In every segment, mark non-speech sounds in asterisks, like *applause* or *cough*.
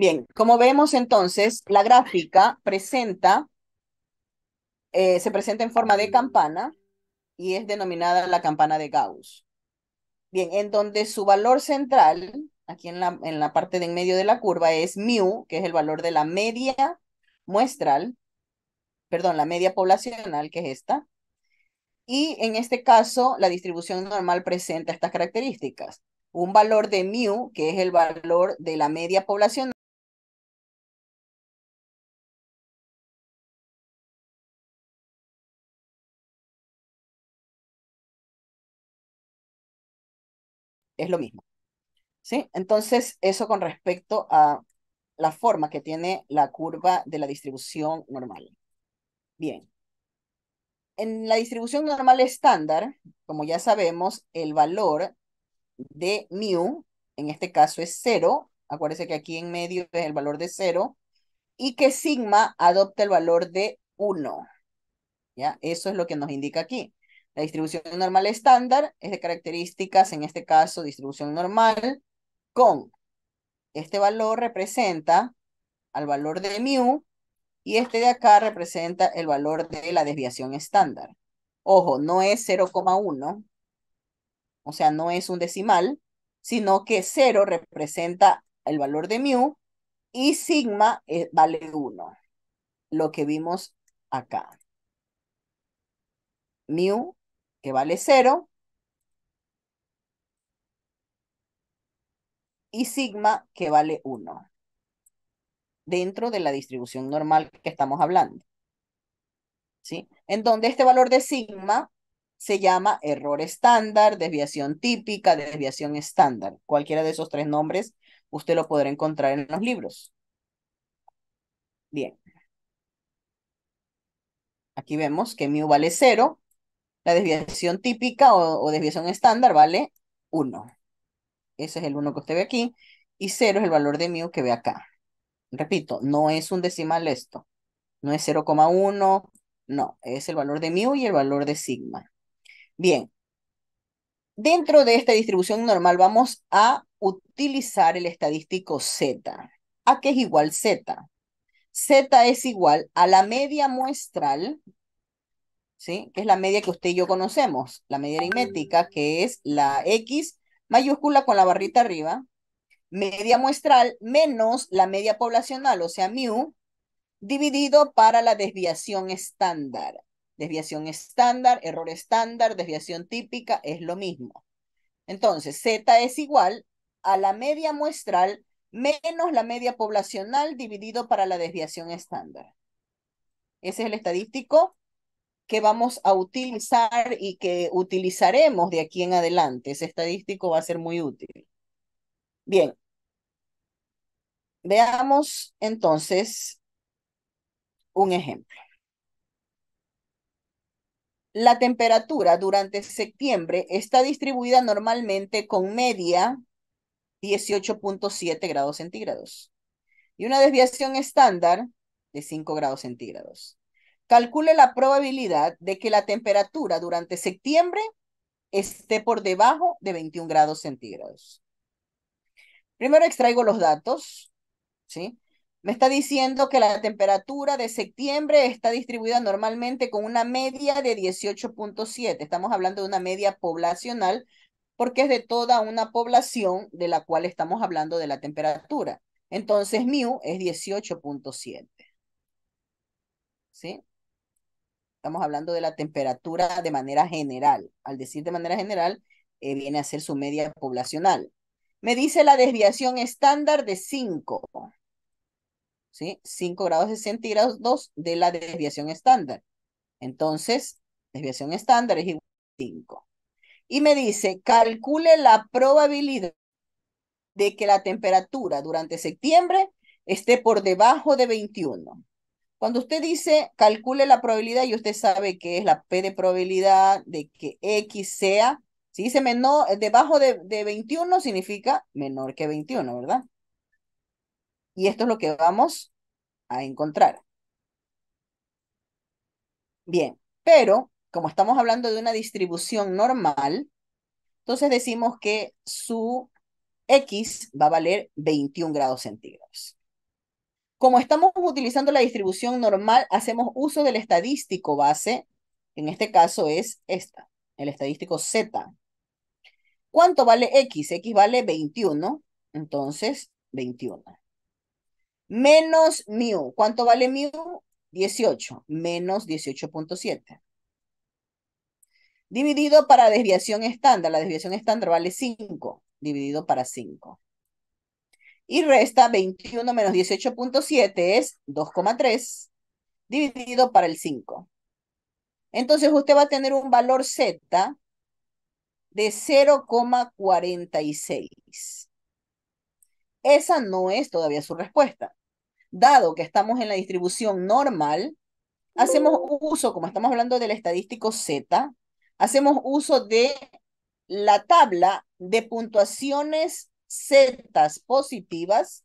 Bien, como vemos entonces, la gráfica presenta, eh, se presenta en forma de campana y es denominada la campana de Gauss. Bien, en donde su valor central, aquí en la, en la parte de en medio de la curva, es mu, que es el valor de la media muestral, perdón, la media poblacional, que es esta, y en este caso, la distribución normal presenta estas características. Un valor de mu, que es el valor de la media poblacional, es lo mismo. ¿Sí? Entonces, eso con respecto a la forma que tiene la curva de la distribución normal. Bien. En la distribución normal estándar, como ya sabemos, el valor de mu, en este caso es cero, acuérdense que aquí en medio es el valor de cero, y que sigma adopta el valor de 1. ¿Ya? Eso es lo que nos indica aquí. La distribución normal estándar es de características, en este caso, distribución normal, con este valor representa al valor de mu y este de acá representa el valor de la desviación estándar. Ojo, no es 0,1, o sea, no es un decimal, sino que 0 representa el valor de mu y sigma eh, vale 1, lo que vimos acá. Mu que vale 0, y sigma, que vale 1, dentro de la distribución normal que estamos hablando. ¿Sí? En donde este valor de sigma se llama error estándar, desviación típica, desviación estándar. Cualquiera de esos tres nombres usted lo podrá encontrar en los libros. Bien. Aquí vemos que mu vale 0 la desviación típica o, desviación estándar vale 1. Ese es el 1 que usted ve aquí. Y 0 es el valor de mu que ve acá. Repito, no es un decimal esto. No es 0,1. No, es el valor de mu y el valor de sigma. Bien. Dentro de esta distribución normal vamos a utilizar el estadístico Z. ¿A qué es igual Z? Z es igual a la media muestral ¿sí? Que es la media que usted y yo conocemos, la media aritmética, que es la X mayúscula con la barrita arriba, media muestral menos la media poblacional, o sea, mu, dividido para la desviación estándar. Desviación estándar, error estándar, desviación típica, es lo mismo. Entonces, Z es igual a la media muestral menos la media poblacional dividido para la desviación estándar. Ese es el estadístico que vamos a utilizar y que utilizaremos de aquí en adelante. Ese estadístico va a ser muy útil. Bien. Veamos entonces un ejemplo. La temperatura durante septiembre está distribuida normalmente con media 18.7 grados centígrados y una desviación estándar de 5 grados centígrados. Calcule la probabilidad de que la temperatura durante septiembre esté por debajo de 21 grados centígrados. Primero extraigo los datos, ¿sí? Me está diciendo que la temperatura de septiembre está distribuida normalmente con una media de 18.7. Estamos hablando de una media poblacional porque es de toda una población de la cual estamos hablando de la temperatura. Entonces, mu es 18.7. ¿Sí? estamos hablando de la temperatura de manera general. Al decir de manera general, eh, viene a ser su media poblacional. Me dice la desviación estándar de 5. ¿Sí? 5 grados centígrados 2 de la desviación estándar. Entonces, desviación estándar es igual a 5. Y me dice, calcule la probabilidad de que la temperatura durante septiembre esté por debajo de 21. Cuando usted dice calcule la probabilidad y usted sabe que es la P de probabilidad de que X sea, si dice menor, eh, debajo de, de 21 significa menor que 21, ¿verdad? Y esto es lo que vamos a encontrar. Bien, pero como estamos hablando de una distribución normal, entonces decimos que su X va a valer 21 grados centígrados. Como estamos utilizando la distribución normal, hacemos uso del estadístico base, en este caso es esta, el estadístico Z. ¿Cuánto vale X? X vale 21, entonces 21. Menos mu, ¿cuánto vale mu? 18, menos 18.7. Dividido para desviación estándar, la desviación estándar vale 5, dividido para 5 y resta 21 menos 18.7 es 2,3 dividido para el 5. Entonces usted va a tener un valor Z de 0,46. Esa no es todavía su respuesta. Dado que estamos en la distribución normal, hacemos uso, como estamos hablando del estadístico Z, hacemos uso de la tabla de puntuaciones zetas positivas,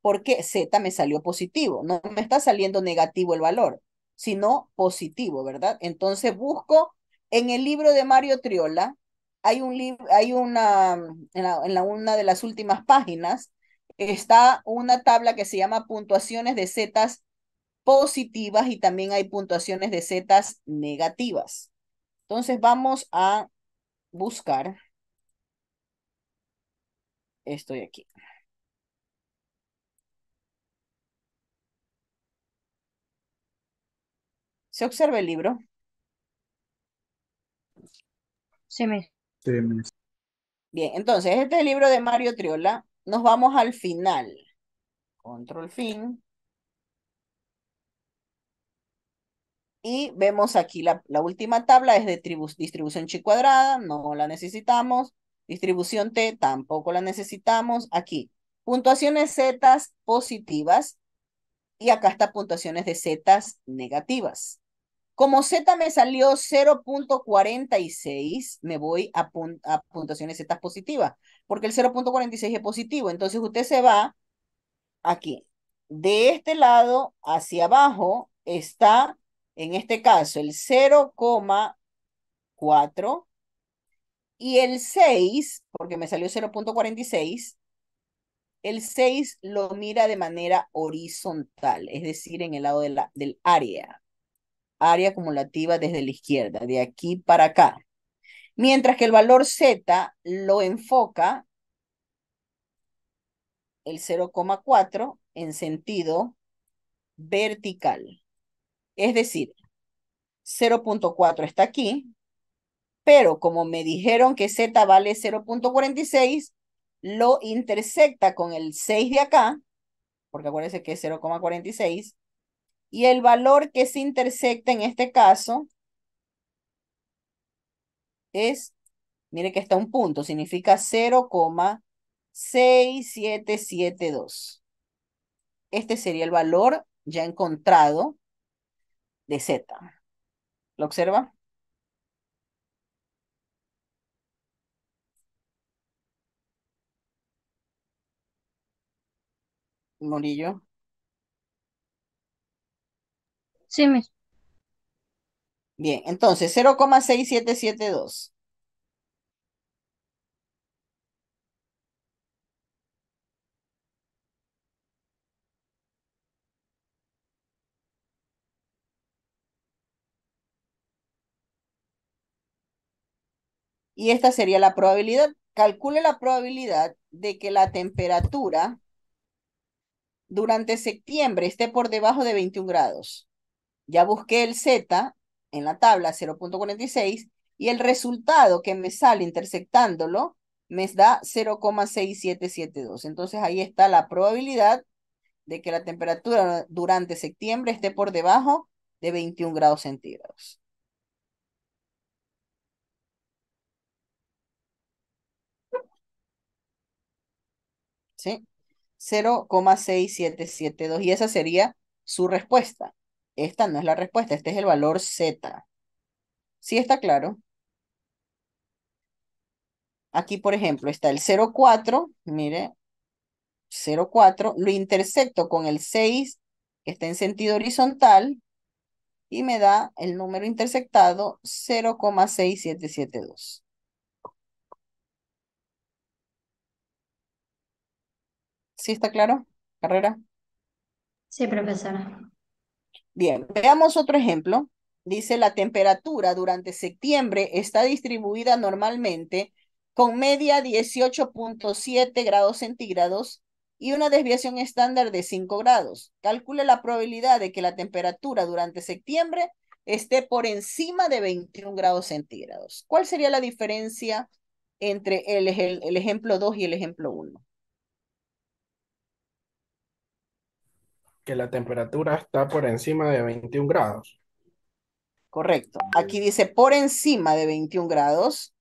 porque z me salió positivo, no me está saliendo negativo el valor, sino positivo, ¿verdad? Entonces busco en el libro de Mario Triola, hay, un hay una, en, la, una de las últimas páginas, está una tabla que se llama puntuaciones de zetas positivas y también hay puntuaciones de zetas negativas. Entonces vamos a buscar Estoy aquí. ¿Se observa el libro? Sí, me. Sí, Bien, entonces, este es el libro de Mario Triola. Nos vamos al final. Control fin. Y vemos aquí la, última tabla, es de distribución chi cuadrada, no la necesitamos. Distribución T tampoco la necesitamos aquí. Puntuaciones Z positivas y acá está puntuaciones de Z negativas. Como Z me salió 0.46, me voy a, a puntuaciones Z positivas, porque el 0.46 es positivo. Entonces usted se va aquí, de este lado hacia abajo está, en este caso, el 0,4 y el 6, porque me salió 0.46, el 6 lo mira de manera horizontal, es decir, en el lado de la, del área. Área acumulativa desde la izquierda, de aquí para acá. Mientras que el valor Z lo enfoca el 0,4 en sentido vertical. Es decir, 0.4 está aquí, pero como me dijeron que Z vale 0.46, lo intersecta con el 6 de acá, porque acuérdense que es 0,46, y el valor que se intersecta en este caso es, mire que está un punto, significa 0,6772. Este sería el valor ya encontrado de Z. ¿Lo observa? Murillo. Sí, mis. Bien, entonces 0,6772. Y esta sería la probabilidad. Calcule la probabilidad de que la temperatura durante septiembre esté por debajo de 21 grados. Ya busqué el Z en la tabla 0.46 y el resultado que me sale intersectándolo me da 0,6772. Entonces ahí está la probabilidad de que la temperatura durante septiembre esté por debajo de 21 grados centígrados. ¿Sí? 0,6772 y esa sería su respuesta. Esta no es la respuesta, este es el valor Z. ¿Sí está claro? Aquí, por ejemplo, está el 0,4, mire, 0,4, lo intersecto con el 6 que está en sentido horizontal y me da el número intersectado 0,6772. ¿Sí está claro? Carrera. Sí, profesora. Bien, veamos otro ejemplo. Dice, la temperatura durante septiembre está distribuida normalmente con media 18.7 grados centígrados y una desviación estándar de 5 grados. Calcule la probabilidad de que la temperatura durante septiembre esté por encima de 21 grados centígrados. ¿Cuál sería la diferencia entre el, ejemplo 2 y el ejemplo 1? que la temperatura está por encima de 21 grados. Correcto. Aquí dice por encima de 21 grados.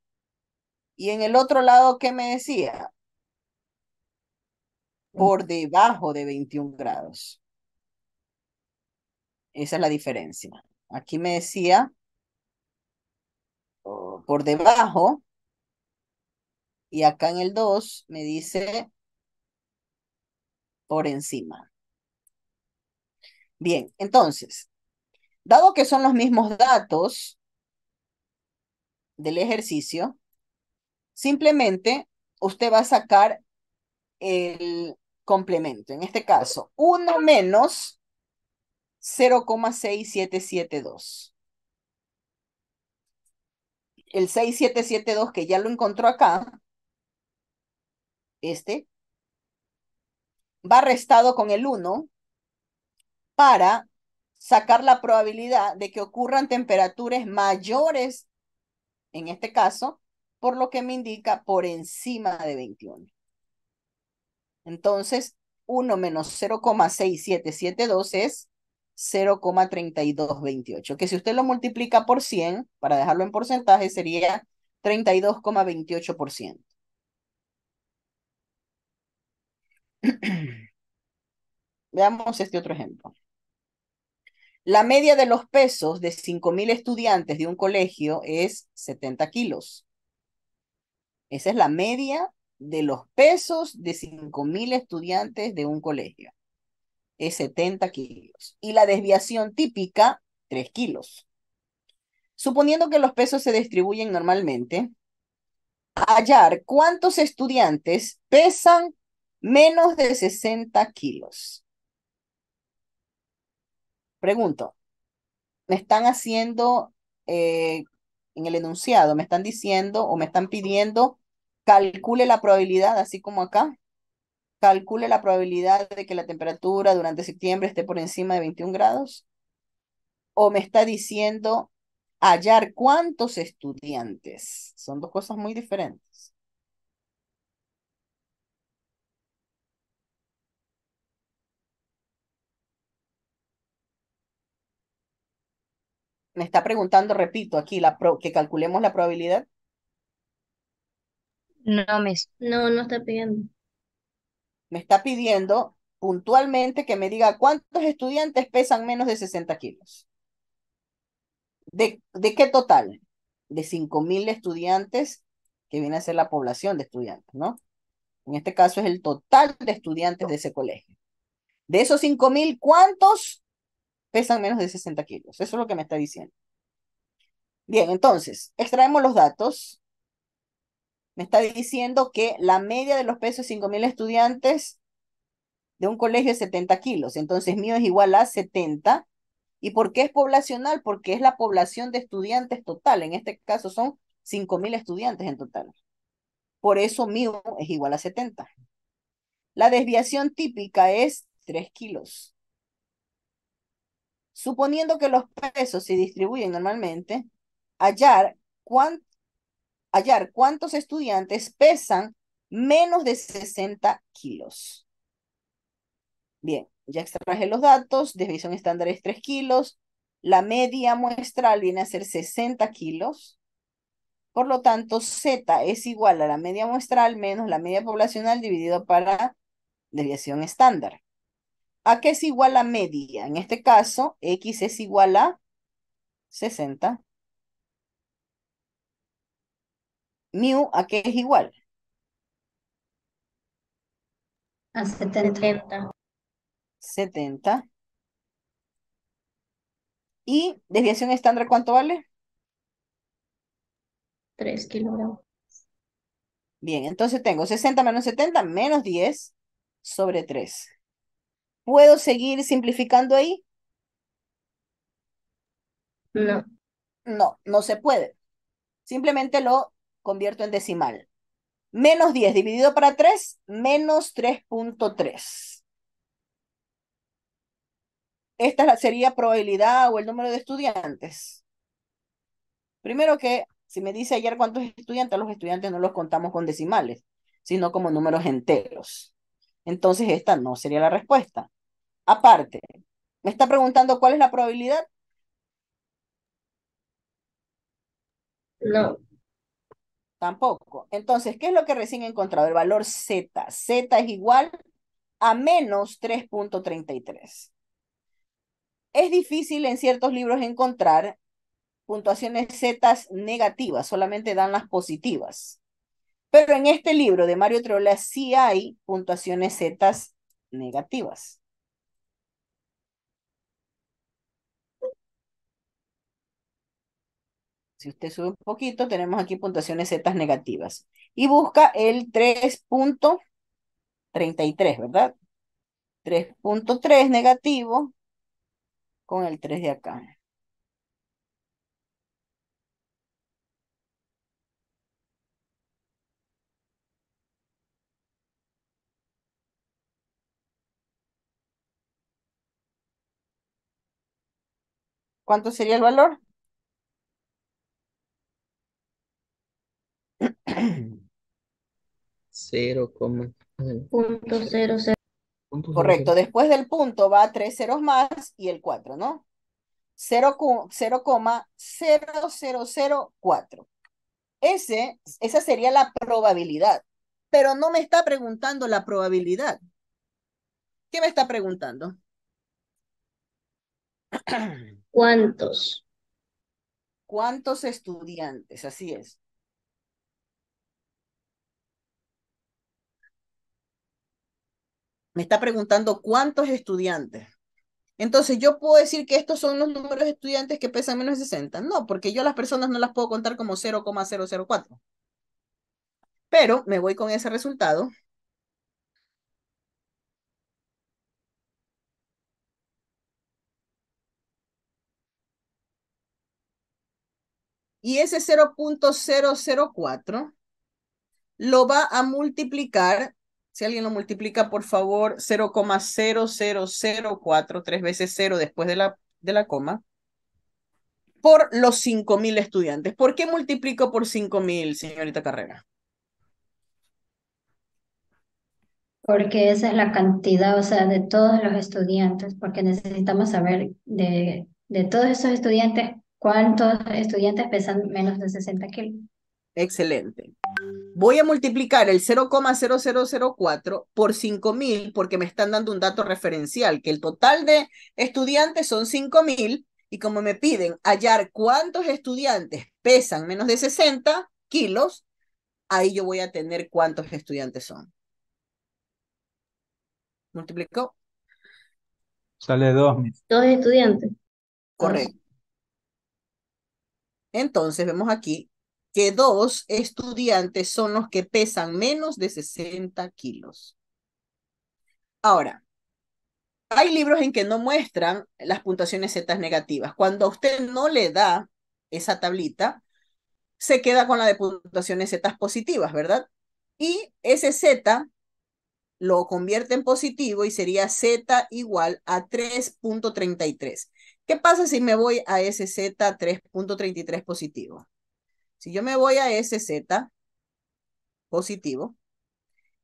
Y en el otro lado, ¿qué me decía? Por debajo de 21 grados. Esa es la diferencia. Aquí me decía por debajo. Y acá en el 2 me dice por encima. Bien, entonces, dado que son los mismos datos del ejercicio, simplemente usted va a sacar el complemento. En este caso, 1 menos 0,6772. El 6772 que ya lo encontró acá, este, va restado con el 1 para sacar la probabilidad de que ocurran temperaturas mayores, en este caso, por lo que me indica por encima de 21. Entonces, 1 menos 0,6772 es 0,3228, que si usted lo multiplica por 100, para dejarlo en porcentaje, sería 32,28%. *clears throat* Veamos este otro ejemplo. La media de los pesos de 5.000 estudiantes de un colegio es 70 kilos. Esa es la media de los pesos de 5.000 estudiantes de un colegio. Es 70 kilos. Y la desviación típica, 3 kilos. Suponiendo que los pesos se distribuyen normalmente, hallar cuántos estudiantes pesan menos de 60 kilos. Pregunto, me están haciendo eh, en el enunciado, me están diciendo o me están pidiendo, calcule la probabilidad, así como acá, calcule la probabilidad de que la temperatura durante septiembre esté por encima de 21 grados, o me está diciendo hallar cuántos estudiantes. Son dos cosas muy diferentes. me está preguntando, repito, aquí la que calculemos la probabilidad. No me, no, no está pidiendo. Me está pidiendo puntualmente que me diga cuántos estudiantes pesan menos de 60 kilos. ¿De, de qué total? De 5.000 estudiantes, que viene a ser la población de estudiantes, ¿no? En este caso es el total de estudiantes de ese colegio. De esos 5.000, ¿cuántos pesan menos de 60 kilos. Eso es lo que me está diciendo. Bien, entonces, extraemos los datos. Me está diciendo que la media de los pesos de 5.000 estudiantes de un colegio es 70 kilos. Entonces, mío es igual a 70. ¿Y por qué es poblacional? Porque es la población de estudiantes total. En este caso son 5.000 estudiantes en total. Por eso mío es igual a 70. La desviación típica es 3 kilos. Suponiendo que los pesos se distribuyen normalmente, hallar, cuántos estudiantes pesan menos de 60 kilos. Bien, ya extraje los datos, desviación estándar es 3 kilos, la media muestral viene a ser 60 kilos, por lo tanto Z es igual a la media muestral menos la media poblacional dividido para desviación estándar. ¿A qué es igual la media? En este caso, X es igual a 60. Mu, ¿a qué es igual? A 70. 70. ¿Y desviación estándar cuánto vale? 3 kilogramos. Bien, entonces tengo 60 menos 70 menos 10 sobre 3. ¿Puedo seguir simplificando ahí? No. No, no se puede. Simplemente lo convierto en decimal. Menos 10 dividido para 3, menos 3.3. Esta sería probabilidad o el número de estudiantes. Primero que, si me dice ayer cuántos estudiantes, los estudiantes no los contamos con decimales, sino como números enteros. Entonces esta no sería la respuesta. Aparte, me está preguntando cuál es la probabilidad. No. Tampoco. Entonces, ¿qué es lo que recién he encontrado? El valor Z. Z es igual a menos 3.33. Es difícil en ciertos libros encontrar puntuaciones Z negativas, solamente dan las positivas. Pero en este libro de Mario Trola sí hay puntuaciones Z negativas. Si usted sube un poquito, tenemos aquí puntuaciones Z negativas. Y busca el 3.33, ¿verdad? 3.3 negativo con el 3 de acá. ¿Cuánto sería el valor? Cero Punto cero Correcto, después del punto va tres ceros más y el cuatro, ¿no? Cero, Ese, esa sería la probabilidad, pero no me está preguntando la probabilidad. ¿Qué me está preguntando? *clears throat* ¿Cuántos? ¿Cuántos estudiantes? Así es. Me está preguntando cuántos estudiantes. Entonces, ¿yo puedo decir que estos son los números de estudiantes que pesan menos de 60? No, porque yo las personas no las puedo contar como 0,004. Pero me voy con ese resultado Y ese 0.004 lo va a multiplicar, si alguien lo multiplica, por favor, 0,0004, tres veces cero después de la, de la coma, por los 5.000 estudiantes. ¿Por qué multiplico por 5.000, señorita Carrera? Porque esa es la cantidad, o sea, de todos los estudiantes, porque necesitamos saber de, de todos esos estudiantes ¿Cuántos estudiantes pesan menos de 60 kilos? Excelente. Voy a multiplicar el 0,0004 por 5.000 porque me están dando un dato referencial, que el total de estudiantes son 5.000 y como me piden hallar cuántos estudiantes pesan menos de 60 kilos, ahí yo voy a tener cuántos estudiantes son. ¿Multiplicó? Sale dos Dos, dos estudiantes. Correcto. Entonces vemos aquí que dos estudiantes son los que pesan menos de 60 kilos. Ahora, hay libros en que no muestran las puntuaciones Z negativas. Cuando a usted no le da esa tablita, se queda con la de puntuaciones Z positivas, ¿verdad? Y ese Z lo convierte en positivo y sería Z igual a 3.33. ¿Qué pasa si me voy a SZ 3.33 positivo? Si yo me voy a SZ positivo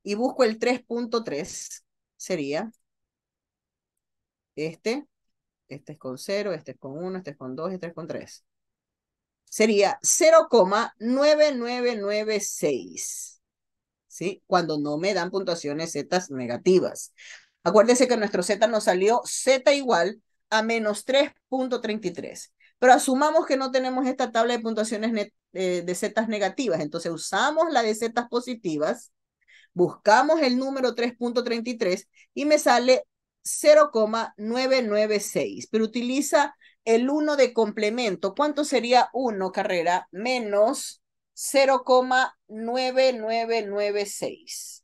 y busco el 3.3, sería este, este es con 0, este es con 1, este es con 2, este es con 3. Sería 0,9996. ¿Sí? Cuando no me dan puntuaciones Z negativas. Acuérdense que nuestro Z nos salió Z igual a menos 3.33. Pero asumamos que no tenemos esta tabla de puntuaciones eh, de zetas negativas, entonces usamos la de zetas positivas, buscamos el número 3.33 y me sale 0,996, pero utiliza el 1 de complemento. ¿Cuánto sería 1, carrera? Menos 0,9996.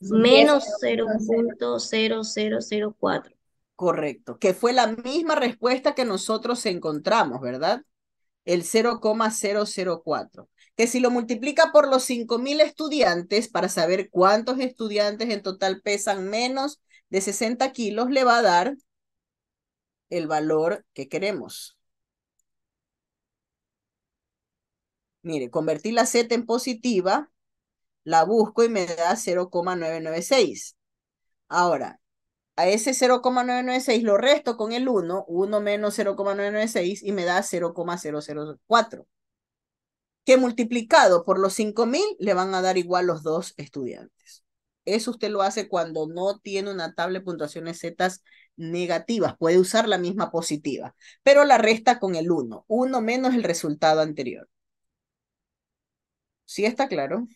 menos 0.0004. Correcto, que fue la misma respuesta que nosotros encontramos, ¿verdad? El 0,004. Que si lo multiplica por los 5.000 estudiantes para saber cuántos estudiantes en total pesan menos de 60 kilos, le va a dar el valor que queremos. Mire, convertí la Z en positiva la busco y me da 0,996. Ahora, a ese 0,996 lo resto con el 1, 1 menos 0,996 y me da 0,004, que multiplicado por los 5.000 le van a dar igual los dos estudiantes. Eso usted lo hace cuando no tiene una tabla de puntuaciones Z negativas, puede usar la misma positiva, pero la resta con el 1, 1 menos el resultado anterior. ¿Sí está claro?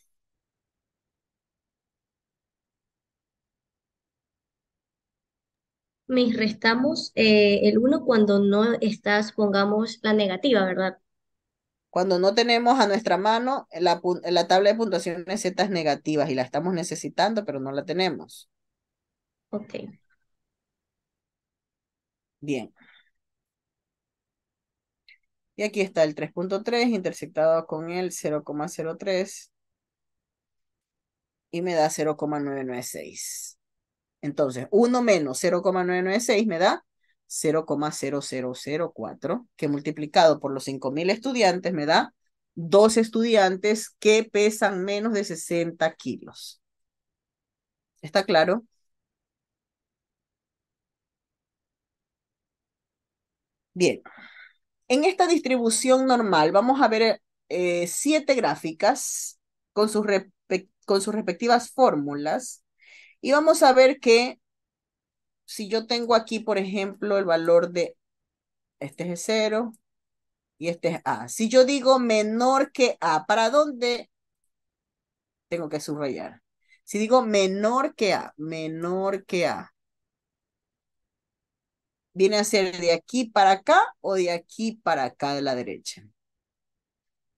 me restamos eh, el 1 cuando no estás, pongamos la negativa, ¿verdad? Cuando no tenemos a nuestra mano la, tabla de puntuaciones z negativas y la estamos necesitando, pero no la tenemos. Ok. Bien. Y aquí está el 3.3 intersectado con el 0,03 y me da 0,996. Entonces, 1 menos 0,996 me da 0,0004, que multiplicado por los 5.000 estudiantes me da 2 estudiantes que pesan menos de 60 kilos. ¿Está claro? Bien. En esta distribución normal vamos a ver eh, siete gráficas con sus, con sus respectivas fórmulas y vamos a ver que si yo tengo aquí, por ejemplo, el valor de este es 0 y este es A. Si yo digo menor que A, ¿para dónde tengo que subrayar? Si digo menor que A, menor que A, ¿viene a ser de aquí para acá o de aquí para acá de la derecha?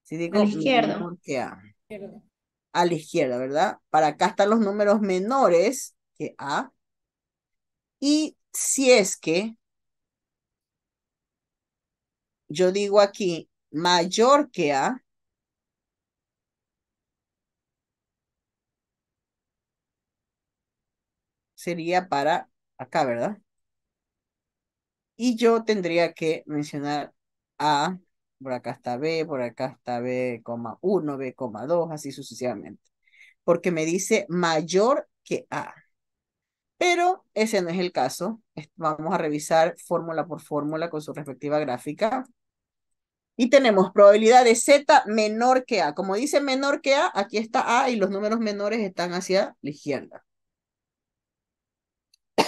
Si digo menor que A. Izquierda a la izquierda, ¿verdad? Para acá están los números menores que A. Y si es que yo digo aquí mayor que A, sería para acá, ¿verdad? Y yo tendría que mencionar A por acá está B, por acá está B,1, B,2, así sucesivamente. Porque me dice mayor que A. Pero ese no es el caso. Vamos a revisar fórmula por fórmula con su respectiva gráfica. Y tenemos probabilidad de Z menor que A. Como dice menor que A, aquí está A y los números menores están hacia la izquierda. *clears throat*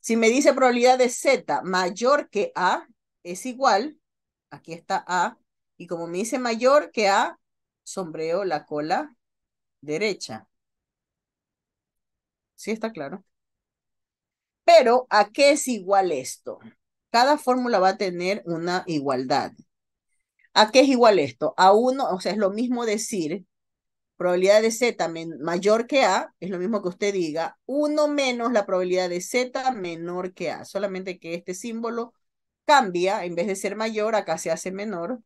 si me dice probabilidad de Z mayor que A, es igual Aquí está A. Y como me dice mayor que A, sombreo la cola derecha. ¿Sí está claro? Pero, ¿a qué es igual esto? Cada fórmula va a tener una igualdad. ¿A qué es igual esto? A 1, o sea, es lo mismo decir probabilidad de Z mayor que A, es lo mismo que usted diga 1 menos la probabilidad de Z menor que A, solamente que este símbolo cambia, en vez de ser mayor, acá se hace menor,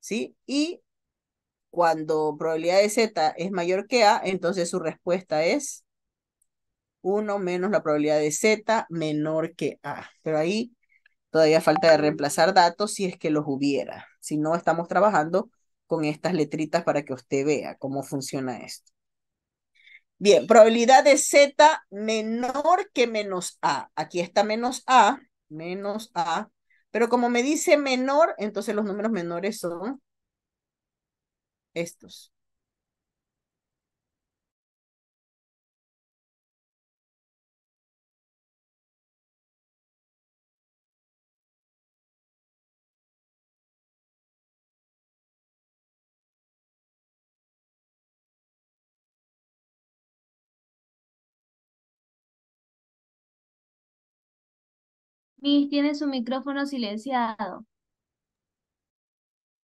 ¿sí? Y cuando probabilidad de Z es mayor que A, entonces su respuesta es 1 menos la probabilidad de Z menor que A. Pero ahí todavía falta de reemplazar datos si es que los hubiera. Si no, estamos trabajando con estas letritas para que usted vea cómo funciona esto. Bien, probabilidad de Z menor que menos A. Aquí está menos A, menos A. Pero como me dice menor, entonces los números menores son estos. Miss tiene su micrófono silenciado.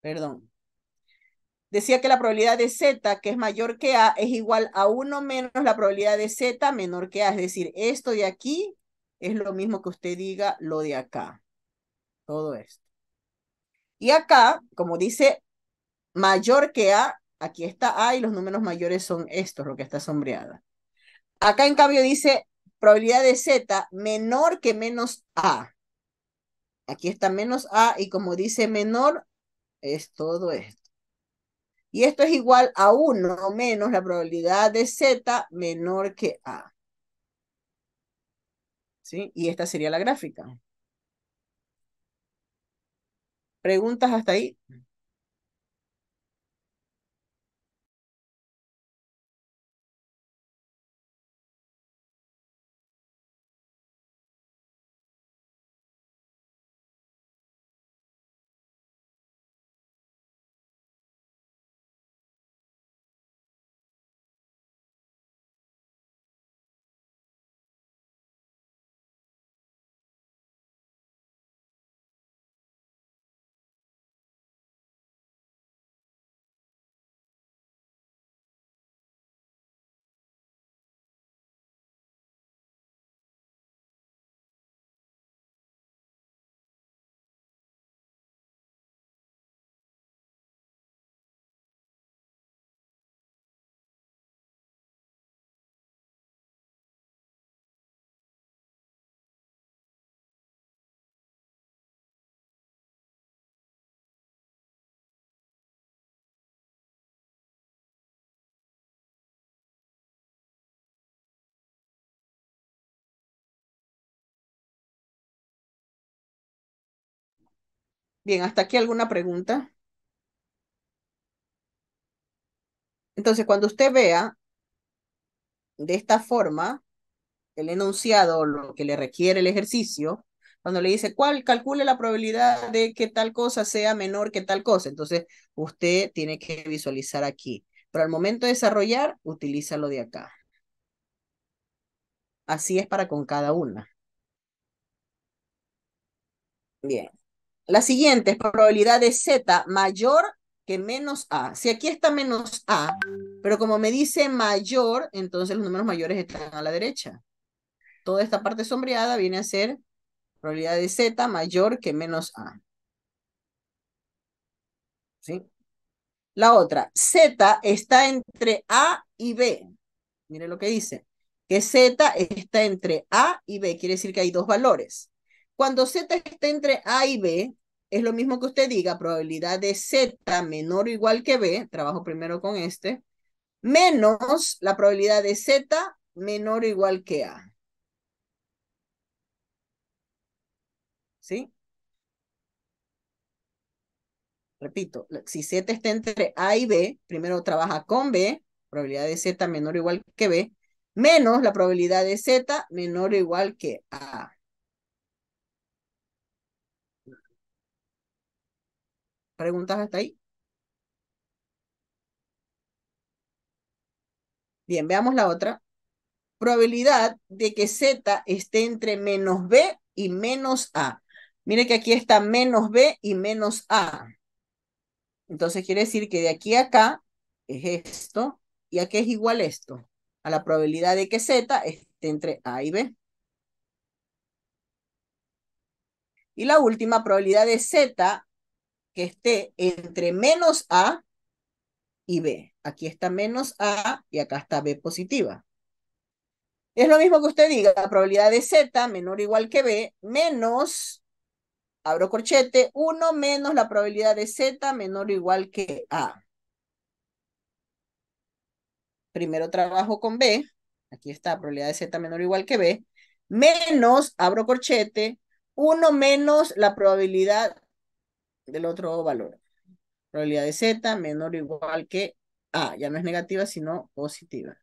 Perdón. Decía que la probabilidad de Z, que es mayor que A, es igual a 1 menos la probabilidad de Z menor que A. Es decir, esto de aquí es lo mismo que usted diga lo de acá. Todo esto. Y acá, como dice mayor que A, aquí está A y los números mayores son estos, lo que está sombreada. Acá en cambio dice probabilidad de Z menor que menos A. Aquí está menos A y como dice menor, es todo esto. Y esto es igual a 1 menos la probabilidad de Z menor que A. ¿Sí? Y esta sería la gráfica. ¿Preguntas hasta ahí? Bien, ¿hasta aquí alguna pregunta? Entonces, cuando usted vea de esta forma el enunciado, lo que le requiere el ejercicio, cuando le dice cuál, calcule la probabilidad de que tal cosa sea menor que tal cosa. Entonces, usted tiene que visualizar aquí. Pero al momento de desarrollar, utiliza lo de acá. Así es para con cada una. Bien. La siguiente es probabilidad de Z mayor que menos A. Si aquí está menos A, pero como me dice mayor, entonces los números mayores están a la derecha. Toda esta parte sombreada viene a ser probabilidad de Z mayor que menos A. ¿Sí? La otra, Z está entre A y B. Mire lo que dice, que Z está entre A y B, quiere decir que hay dos valores. Cuando Z está entre A y B, es lo mismo que usted diga, probabilidad de Z menor o igual que B, trabajo primero con este, menos la probabilidad de Z menor o igual que A. ¿Sí? Repito, si Z está entre A y B, primero trabaja con B, probabilidad de Z menor o igual que B, menos la probabilidad de Z menor o igual que A. ¿Preguntas hasta ahí? Bien, veamos la otra. Probabilidad de que Z esté entre menos B y menos A. Mire que aquí está menos B y menos A. Entonces quiere decir que de aquí a acá es esto. ¿Y aquí es igual esto? A la probabilidad de que Z esté entre A y B. Y la última probabilidad de Z que esté entre menos A y B. Aquí está menos A y acá está B positiva. Es lo mismo que usted diga, la probabilidad de Z menor o igual que B menos, abro corchete, 1 menos la probabilidad de Z menor o igual que A. Primero trabajo con B, aquí está, la probabilidad de Z menor o igual que B, menos, abro corchete, 1 menos la probabilidad del otro valor. Probabilidad de Z menor o igual que A. Ya no es negativa, sino positiva.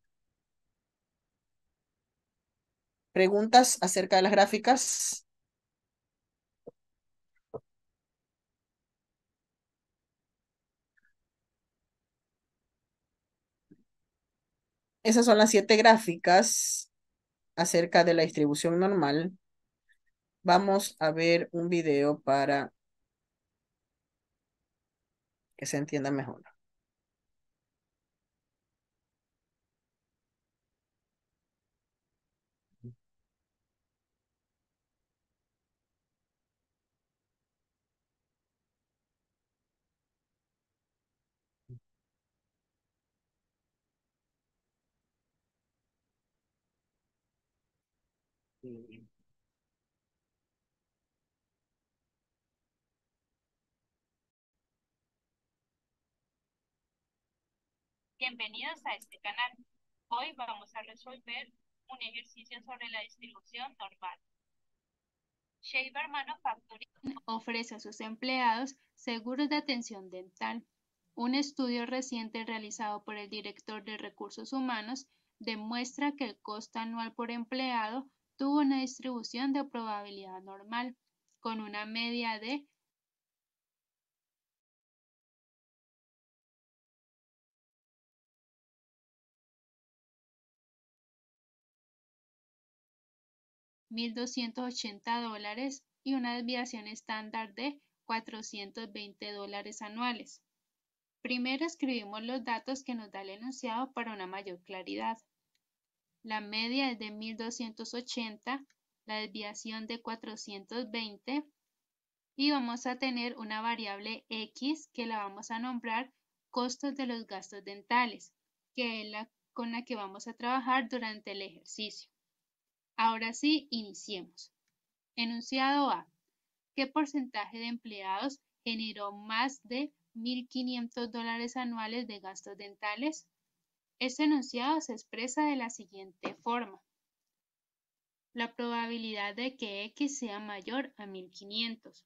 ¿Preguntas acerca de las gráficas? Esas son las siete gráficas acerca de la distribución normal. Vamos a ver un video para que se entienda mejor. Bienvenidos a este canal. Hoy vamos a resolver un ejercicio sobre la distribución normal. Shaver Manufacturing ofrece a sus empleados seguros de atención dental. Un estudio reciente realizado por el director de recursos humanos demuestra que el costo anual por empleado tuvo una distribución de probabilidad normal, con una media de 1.280 dólares y una desviación estándar de 420 dólares anuales. Primero escribimos los datos que nos da el enunciado para una mayor claridad. La media es de 1280, la desviación de 420 y vamos a tener una variable X que la vamos a nombrar costos de los gastos dentales, que es la con la que vamos a trabajar durante el ejercicio. Ahora sí, iniciemos. Enunciado A. ¿Qué porcentaje de empleados generó más de 1.500 anuales de gastos dentales? Este enunciado se expresa de la siguiente forma. La probabilidad de que X sea mayor a 1500.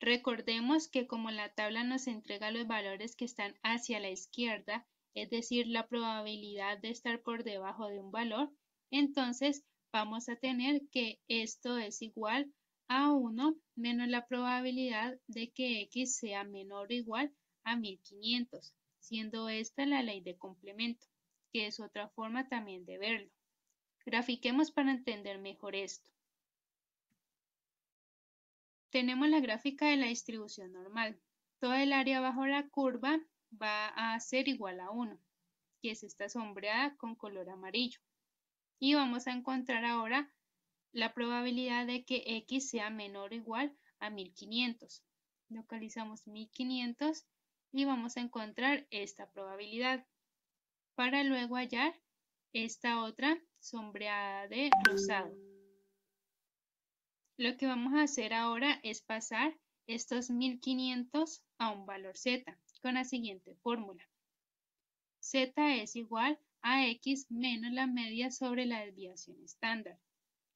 Recordemos que como la tabla nos entrega los valores que están hacia la izquierda, es decir, la probabilidad de estar por debajo de un valor, entonces vamos a tener que esto es igual a 1 menos la probabilidad de que x sea menor o igual a 1500, siendo esta la ley de complemento, que es otra forma también de verlo. Grafiquemos para entender mejor esto. Tenemos la gráfica de la distribución normal. Toda el área bajo la curva va a ser igual a 1, que es esta sombreada con color amarillo. Y vamos a encontrar ahora la probabilidad de que x sea menor o igual a 1500. Localizamos 1500 y vamos a encontrar esta probabilidad para luego hallar esta otra sombreada de rosado. Lo que vamos a hacer ahora es pasar estos 1500 a un valor z con la siguiente fórmula. z es igual a X menos la media sobre la desviación estándar.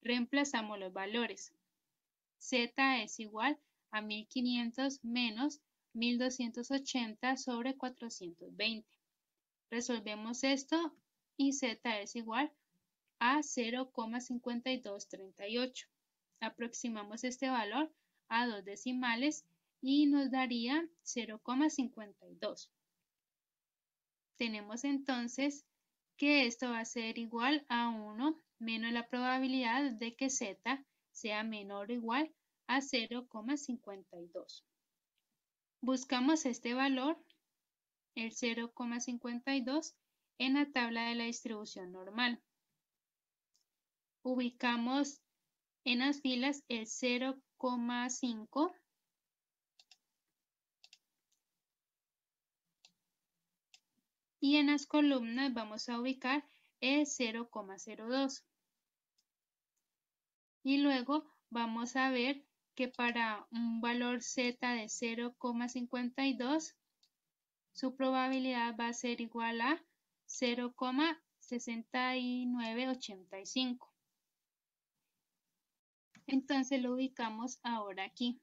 Reemplazamos los valores. Z es igual a 1500 menos 1280 sobre 420. Resolvemos esto y Z es igual a 0,5238. Aproximamos este valor a dos decimales y nos daría 0,52. Tenemos entonces que esto va a ser igual a 1 menos la probabilidad de que z sea menor o igual a 0,52. Buscamos este valor, el 0,52, en la tabla de la distribución normal. Ubicamos en las filas el 0,5 y en las columnas vamos a ubicar el 002 Y luego vamos a ver que para un valor z de 0,52, su probabilidad va a ser igual a 0,6985. Entonces lo ubicamos ahora aquí.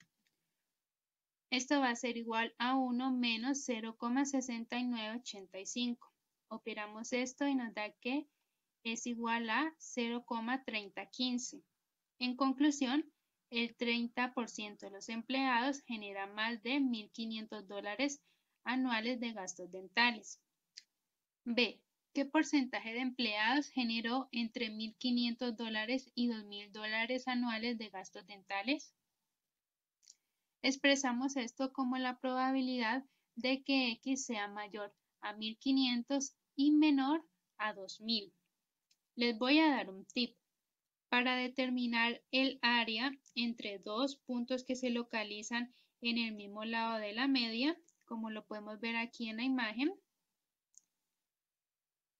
Esto va a ser igual a 1 menos 0,6985. Operamos esto y nos da que es igual a 0,3015. En conclusión, el 30% de los empleados genera más de 1.500 dólares anuales de gastos dentales. B. ¿Qué porcentaje de empleados generó entre 1.500 dólares y 2.000 dólares anuales de gastos dentales? Expresamos esto como la probabilidad de que x sea mayor a 1500 y menor a 2000. Les voy a dar un tip. Para determinar el área entre dos puntos que se localizan en el mismo lado de la media, como lo podemos ver aquí en la imagen,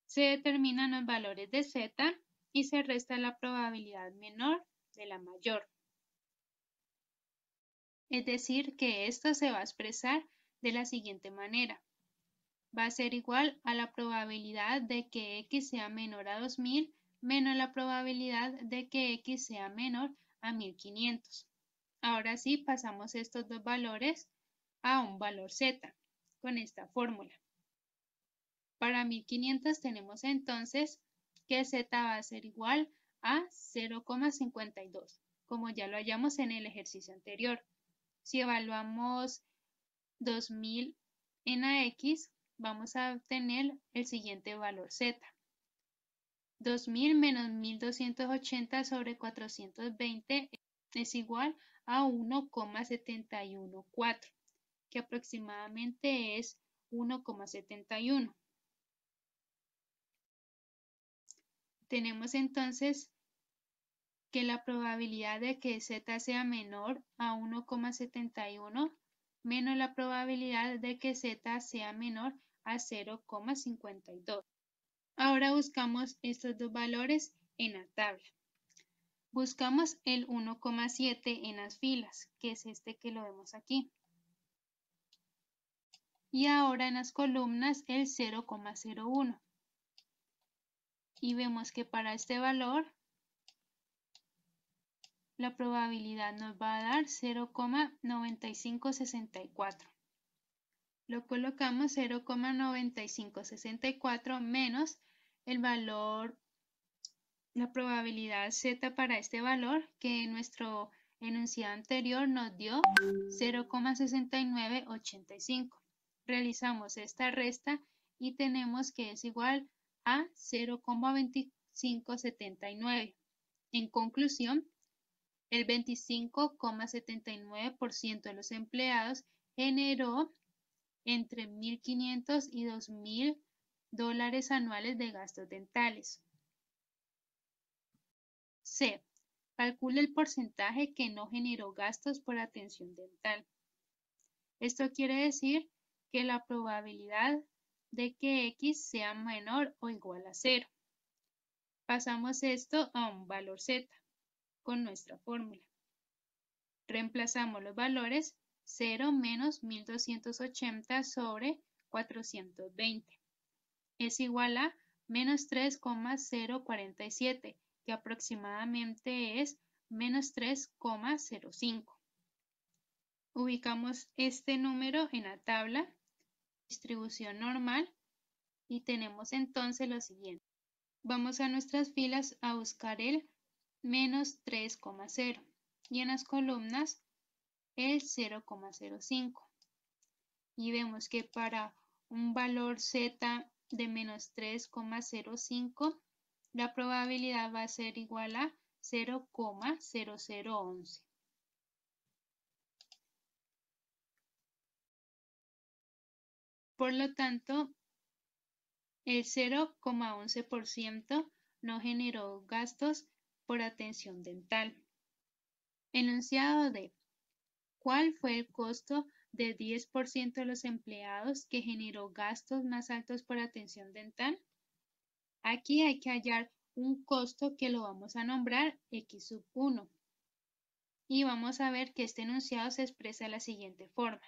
se determinan los valores de z y se resta la probabilidad menor de la mayor. Es decir, que esto se va a expresar de la siguiente manera. Va a ser igual a la probabilidad de que x sea menor a 2000 menos la probabilidad de que x sea menor a 1500. Ahora sí, pasamos estos dos valores a un valor z con esta fórmula. Para 1500 tenemos entonces que z va a ser igual a 0,52, como ya lo hallamos en el ejercicio anterior si evaluamos 2000 en AX, vamos a obtener el siguiente valor Z. 2000 menos 1280 sobre 420 es igual a 1,714, que aproximadamente es 1,71. Tenemos entonces que la probabilidad de que z sea menor a 1,71 menos la probabilidad de que z sea menor a 0,52. Ahora buscamos estos dos valores en la tabla. Buscamos el 1,7 en las filas, que es este que lo vemos aquí. Y ahora en las columnas el 0,01. Y vemos que para este valor la probabilidad nos va a dar 0,9564. Lo colocamos 0,9564 menos el valor, la probabilidad z para este valor que nuestro enunciado anterior nos dio 0,6985. Realizamos esta resta y tenemos que es igual a 0,2579. En conclusión, el 25,79% de los empleados generó entre 1.500 y 2.000 dólares anuales de gastos dentales. C. Calcule el porcentaje que no generó gastos por atención dental. Esto quiere decir que la probabilidad de que x sea menor o igual a cero. Pasamos esto a un valor z con nuestra fórmula. Reemplazamos los valores 0 menos 1280 sobre 420 es igual a menos 3,047, que aproximadamente es menos 3,05. Ubicamos este número en la tabla distribución normal y tenemos entonces lo siguiente. Vamos a nuestras filas a buscar el menos 3,0 y en las columnas el 0,05. Y vemos que para un valor z de menos 3,05 la probabilidad va a ser igual a 0,0011. Por lo tanto, el 0,11% no generó gastos por atención dental. Enunciado de cuál fue el costo de 10% de los empleados que generó gastos más altos por atención dental. Aquí hay que hallar un costo que lo vamos a nombrar X sub 1. Y vamos a ver que este enunciado se expresa de la siguiente forma.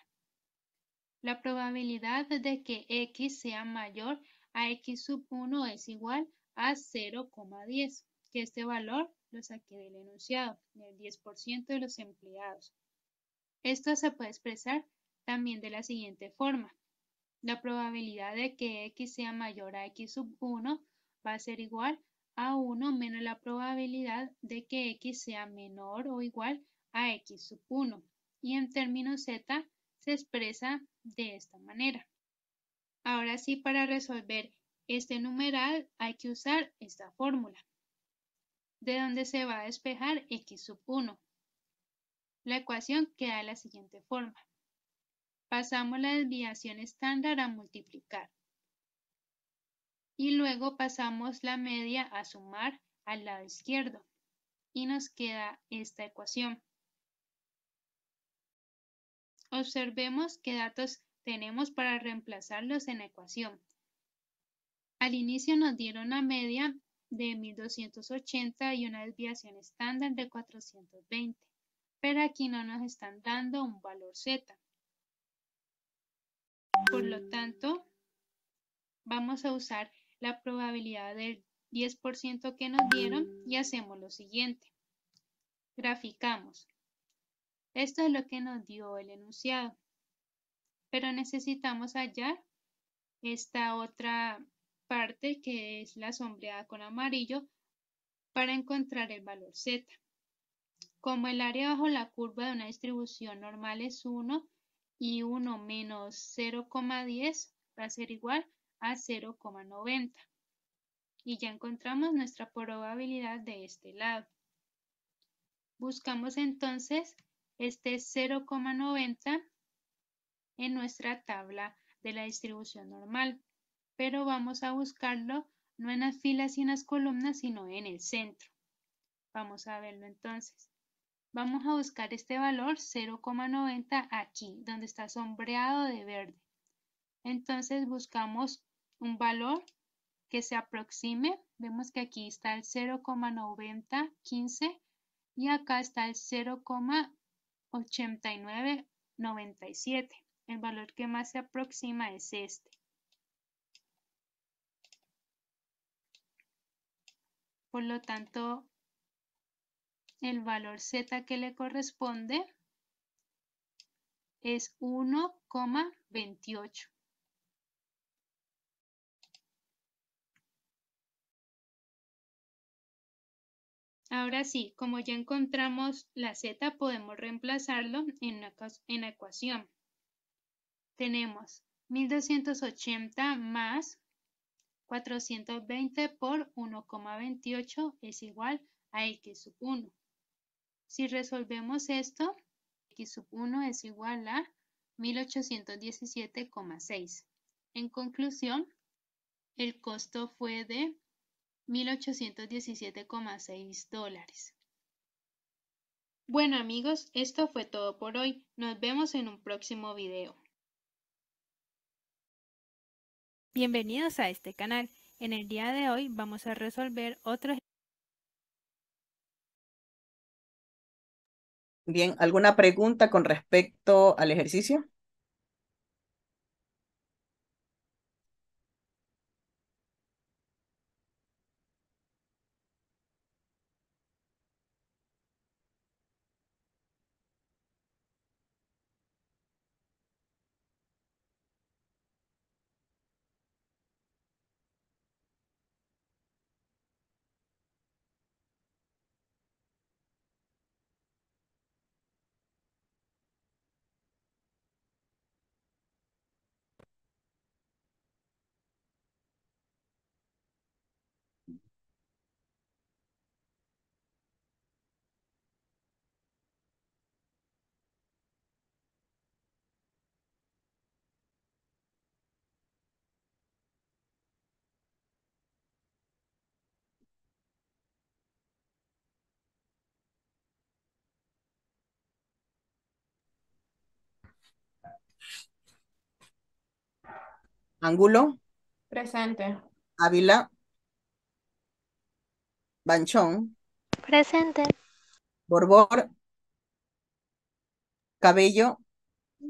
La probabilidad de que X sea mayor a X sub 1 es igual a 0,10 que este valor lo saque del enunciado, del 10% de los empleados. Esto se puede expresar también de la siguiente forma. La probabilidad de que x sea mayor a x sub 1 va a ser igual a 1 menos la probabilidad de que x sea menor o igual a x sub 1. Y en términos z se expresa de esta manera. Ahora sí, para resolver este numeral hay que usar esta fórmula de donde se va a despejar x sub 1. La ecuación queda de la siguiente forma. Pasamos la desviación estándar a multiplicar. Y luego pasamos la media a sumar al lado izquierdo. Y nos queda esta ecuación. Observemos qué datos tenemos para reemplazarlos en la ecuación. Al inicio nos dieron la media de 1280 y una desviación estándar de 420. Pero aquí no nos están dando un valor z. Por lo tanto, vamos a usar la probabilidad del 10% que nos dieron y hacemos lo siguiente. Graficamos. Esto es lo que nos dio el enunciado. Pero necesitamos hallar esta otra parte que es la sombreada con amarillo para encontrar el valor z. Como el área bajo la curva de una distribución normal es 1 y 1 menos 0,10 va a ser igual a 0,90. Y ya encontramos nuestra probabilidad de este lado. Buscamos entonces este 0,90 en nuestra tabla de la distribución normal pero vamos a buscarlo no en las filas y en las columnas, sino en el centro. Vamos a verlo entonces. Vamos a buscar este valor 0,90 aquí, donde está sombreado de verde. Entonces buscamos un valor que se aproxime. Vemos que aquí está el 0,9015 y acá está el 0,8997. El valor que más se aproxima es este. Por lo tanto, el valor z que le corresponde es 1,28. Ahora sí, como ya encontramos la z, podemos reemplazarlo en en la ecuación. Tenemos 1280 más 420 por 1,28 es igual a x sub 1. Si resolvemos esto, x sub 1 es igual a 1817,6. En conclusión, el costo fue de 1817,6 dólares. Bueno amigos, esto fue todo por hoy. Nos vemos en un próximo video. Bienvenidos a este canal. En el día de hoy vamos a resolver otro Bien, ¿alguna pregunta con respecto al ejercicio? Angulo. Presente. Ávila. Banchón. Presente. Borbor. Cabello.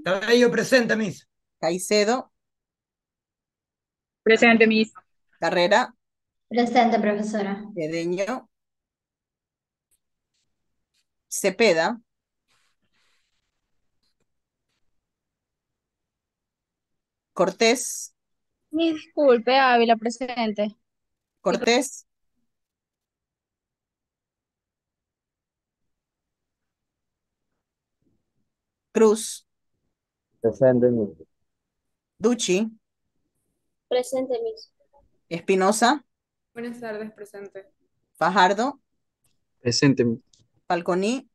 Cabello presente, mis. Caicedo. Presente, mis. Carrera. Presente, profesora. Cedeño. Cepeda. Cortés. Mi disculpe, Ávila, presente. Cortés. Cruz. Presente, Duchi. Presente, mis. Espinosa. Buenas tardes, presente. Fajardo. Presente, mis. Falconi.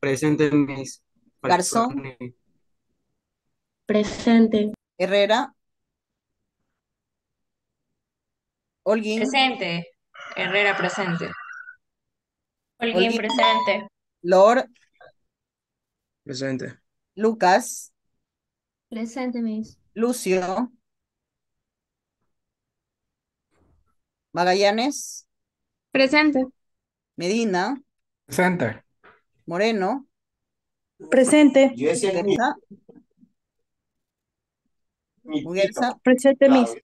Presente, mis. Garzón. Presente. Herrera. Olguín. Presente. Herrera presente. Olguín, presente. Lord. Presente. Lucas. Presente, Miss. Lucio. Magallanes. Presente. Medina. Presente. Moreno. Presente. Muguerza. Presente, Miss.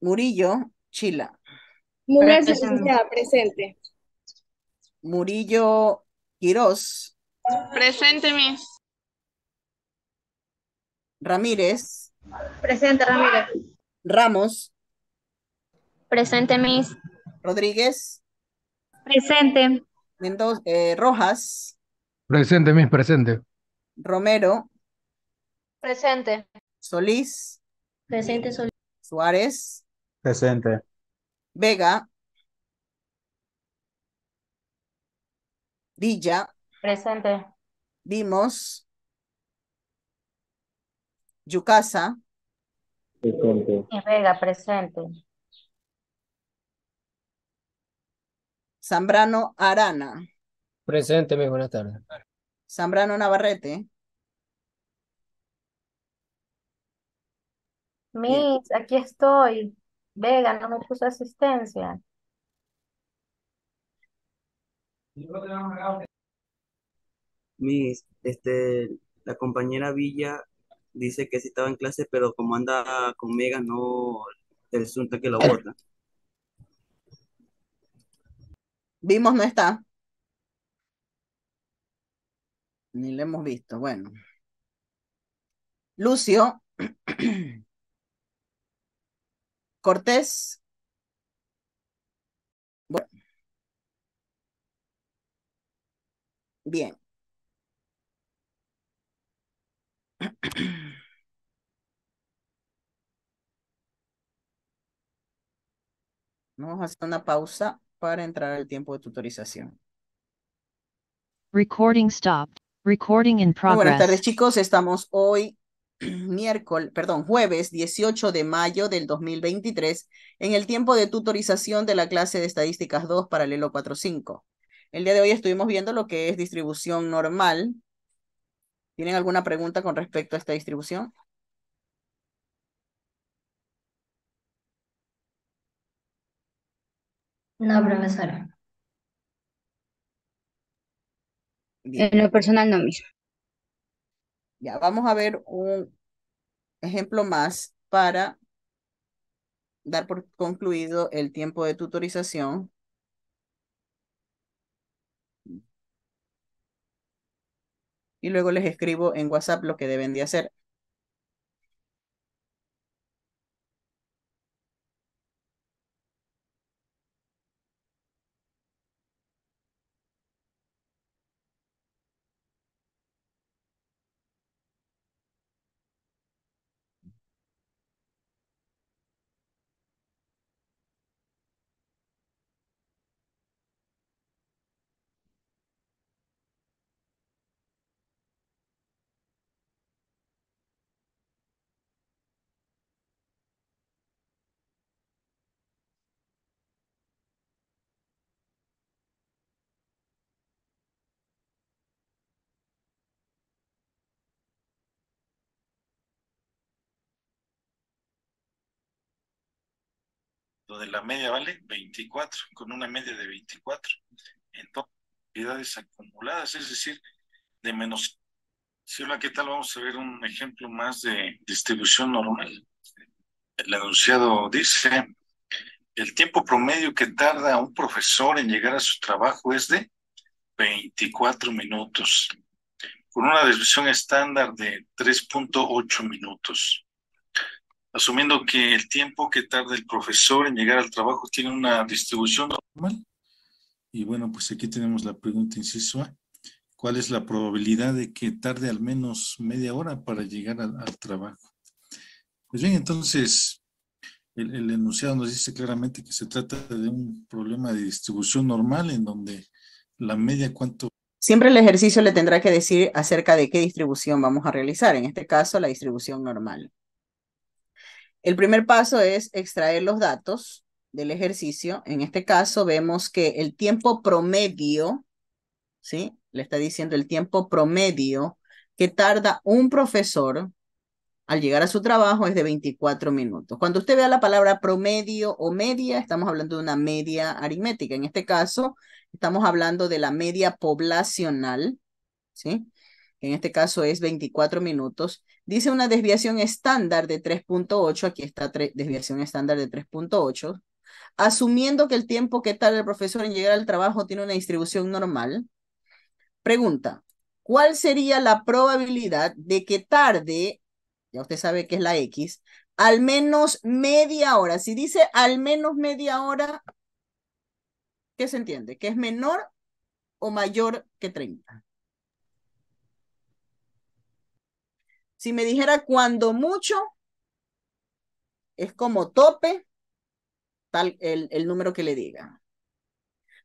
Murillo, Chila. Muguerza. presente. Murillo, Quiroz. Presente, Miss. Ramírez. Presente, Ramírez. Ramos. Presente, mis. Rodríguez. Presente. Eh, Rojas. Presente, Miss, presente. Romero. Presente. Solís. Presente, Solís. Suárez. Presente. Vega. Villa. Presente. Dimos. Yucasa. Presente. Y Vega, presente. Zambrano Arana. Presente, muy buenas tardes. Zambrano Navarrete. Miss, aquí estoy. Vega no me puso asistencia. Miss, este, la compañera Villa dice que sí estaba en clase, pero como anda con Vega, no resulta que lo borra. Vimos, no está. Ni le hemos visto. Bueno. Lucio *clears throat* Cortés. Bueno. Bien. *clears throat* Vamos a hacer una pausa para entrar al tiempo de tutorización. Recording stopped. Recording in progress. Buenas tardes, chicos. Estamos hoy *clears throat* miércoles, perdón, jueves 18 de mayo del 2023 en el tiempo de tutorización de la clase de estadísticas 2 paralelo 45. El día de hoy estuvimos viendo lo que es distribución normal. ¿Tienen alguna pregunta con respecto a esta distribución? No, profesora. En lo personal no mismo. Ya, vamos a ver un ejemplo más para dar por concluido el tiempo de tutorización. Y luego les escribo en WhatsApp lo que deben de hacer. donde la media vale 24, con una media de 24. Entonces, propiedades acumuladas, es decir, de menos. hola, ¿qué tal? Vamos a ver un ejemplo más de distribución normal. El anunciado dice, el tiempo promedio que tarda un profesor en llegar a su trabajo es de 24 minutos, con una desviación estándar de 3.8 minutos asumiendo que el tiempo que tarda el profesor en llegar al trabajo tiene una distribución normal. Y bueno, pues aquí tenemos la pregunta incisiva. ¿Cuál es la probabilidad de que tarde al menos media hora para llegar al, trabajo? Pues bien, entonces, el, el, enunciado nos dice claramente que se trata de un problema de distribución normal en donde la media cuánto... Siempre el ejercicio le tendrá que decir acerca de qué distribución vamos a realizar, en este caso la distribución normal. El primer paso es extraer los datos del ejercicio. En este caso vemos que el tiempo promedio, ¿sí? Le está diciendo el tiempo promedio que tarda un profesor al llegar a su trabajo es de 24 minutos. Cuando usted vea la palabra promedio o media, estamos hablando de una media aritmética. En este caso, estamos hablando de la media poblacional, ¿sí? en este caso es 24 minutos, dice una desviación estándar de 3.8, aquí está desviación estándar de 3.8, asumiendo que el tiempo que tarda el profesor en llegar al trabajo tiene una distribución normal, pregunta, ¿cuál sería la probabilidad de que tarde, ya usted sabe que es la X, al menos media hora? Si dice al menos media hora, ¿qué se entiende? ¿Que es menor o mayor que 30? Si me dijera cuando mucho, es como tope, tal el, número que le diga.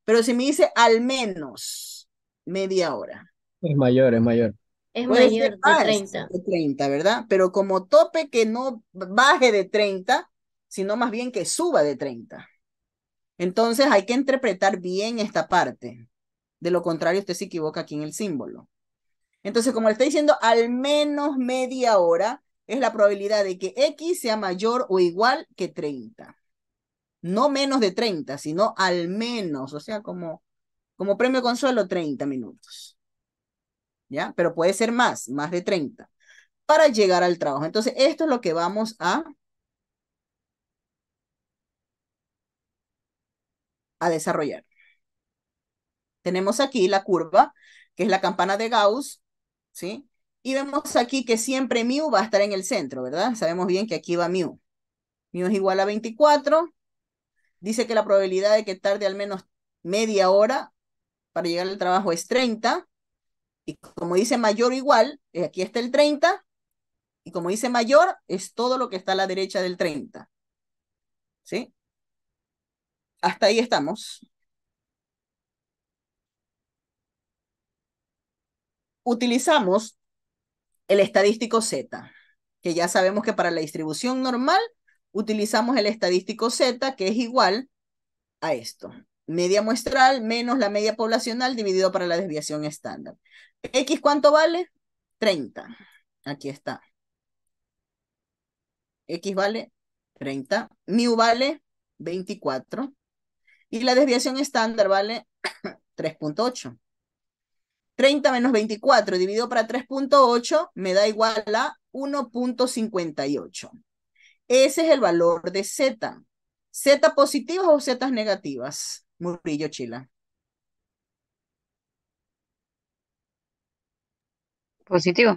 Pero si me dice al menos media hora. Es mayor, es mayor. Es mayor de 30. De 30, ¿verdad? Pero como tope que no baje de 30, sino más bien que suba de 30. Entonces hay que interpretar bien esta parte. De lo contrario, usted se equivoca aquí en el símbolo. Entonces, como le está diciendo, al menos media hora es la probabilidad de que X sea mayor o igual que 30. No menos de 30, sino al menos, o sea, como, como premio consuelo, 30 minutos. ¿Ya? Pero puede ser más, más de 30, para llegar al trabajo. Entonces, esto es lo que vamos a, a desarrollar. Tenemos aquí la curva, que es la campana de Gauss, ¿sí? Y vemos aquí que siempre mu va a estar en el centro, ¿verdad? Sabemos bien que aquí va mu. Mu es igual a 24. Dice que la probabilidad de que tarde al menos media hora para llegar al trabajo es 30. Y como dice mayor o igual, eh, aquí está el 30. Y como dice mayor, es todo lo que está a la derecha del 30. ¿Sí? Hasta ahí estamos. utilizamos el estadístico Z, que ya sabemos que para la distribución normal utilizamos el estadístico Z, que es igual a esto. Media muestral menos la media poblacional dividido para la desviación estándar. ¿X cuánto vale? 30. Aquí está. X vale 30. Mu vale 24. Y la desviación estándar vale 3.8. *coughs* 30 menos 24 dividido para 3.8 me da igual a 1.58. Ese es el valor de Z. ¿Z positivas o Z negativas? Murillo, Chila. Positivo.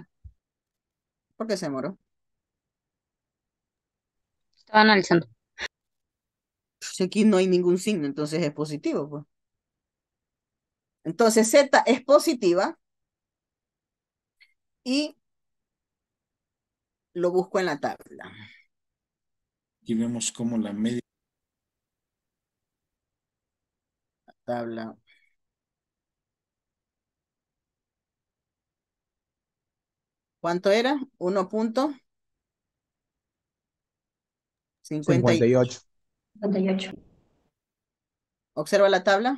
¿Por qué se demoró? Estaba analizando. aquí no hay ningún signo, entonces es positivo, pues. Entonces Z es positiva y lo busco en la tabla. Aquí vemos cómo la media. La tabla. ¿Cuánto era? cincuenta y 58. Observa la tabla.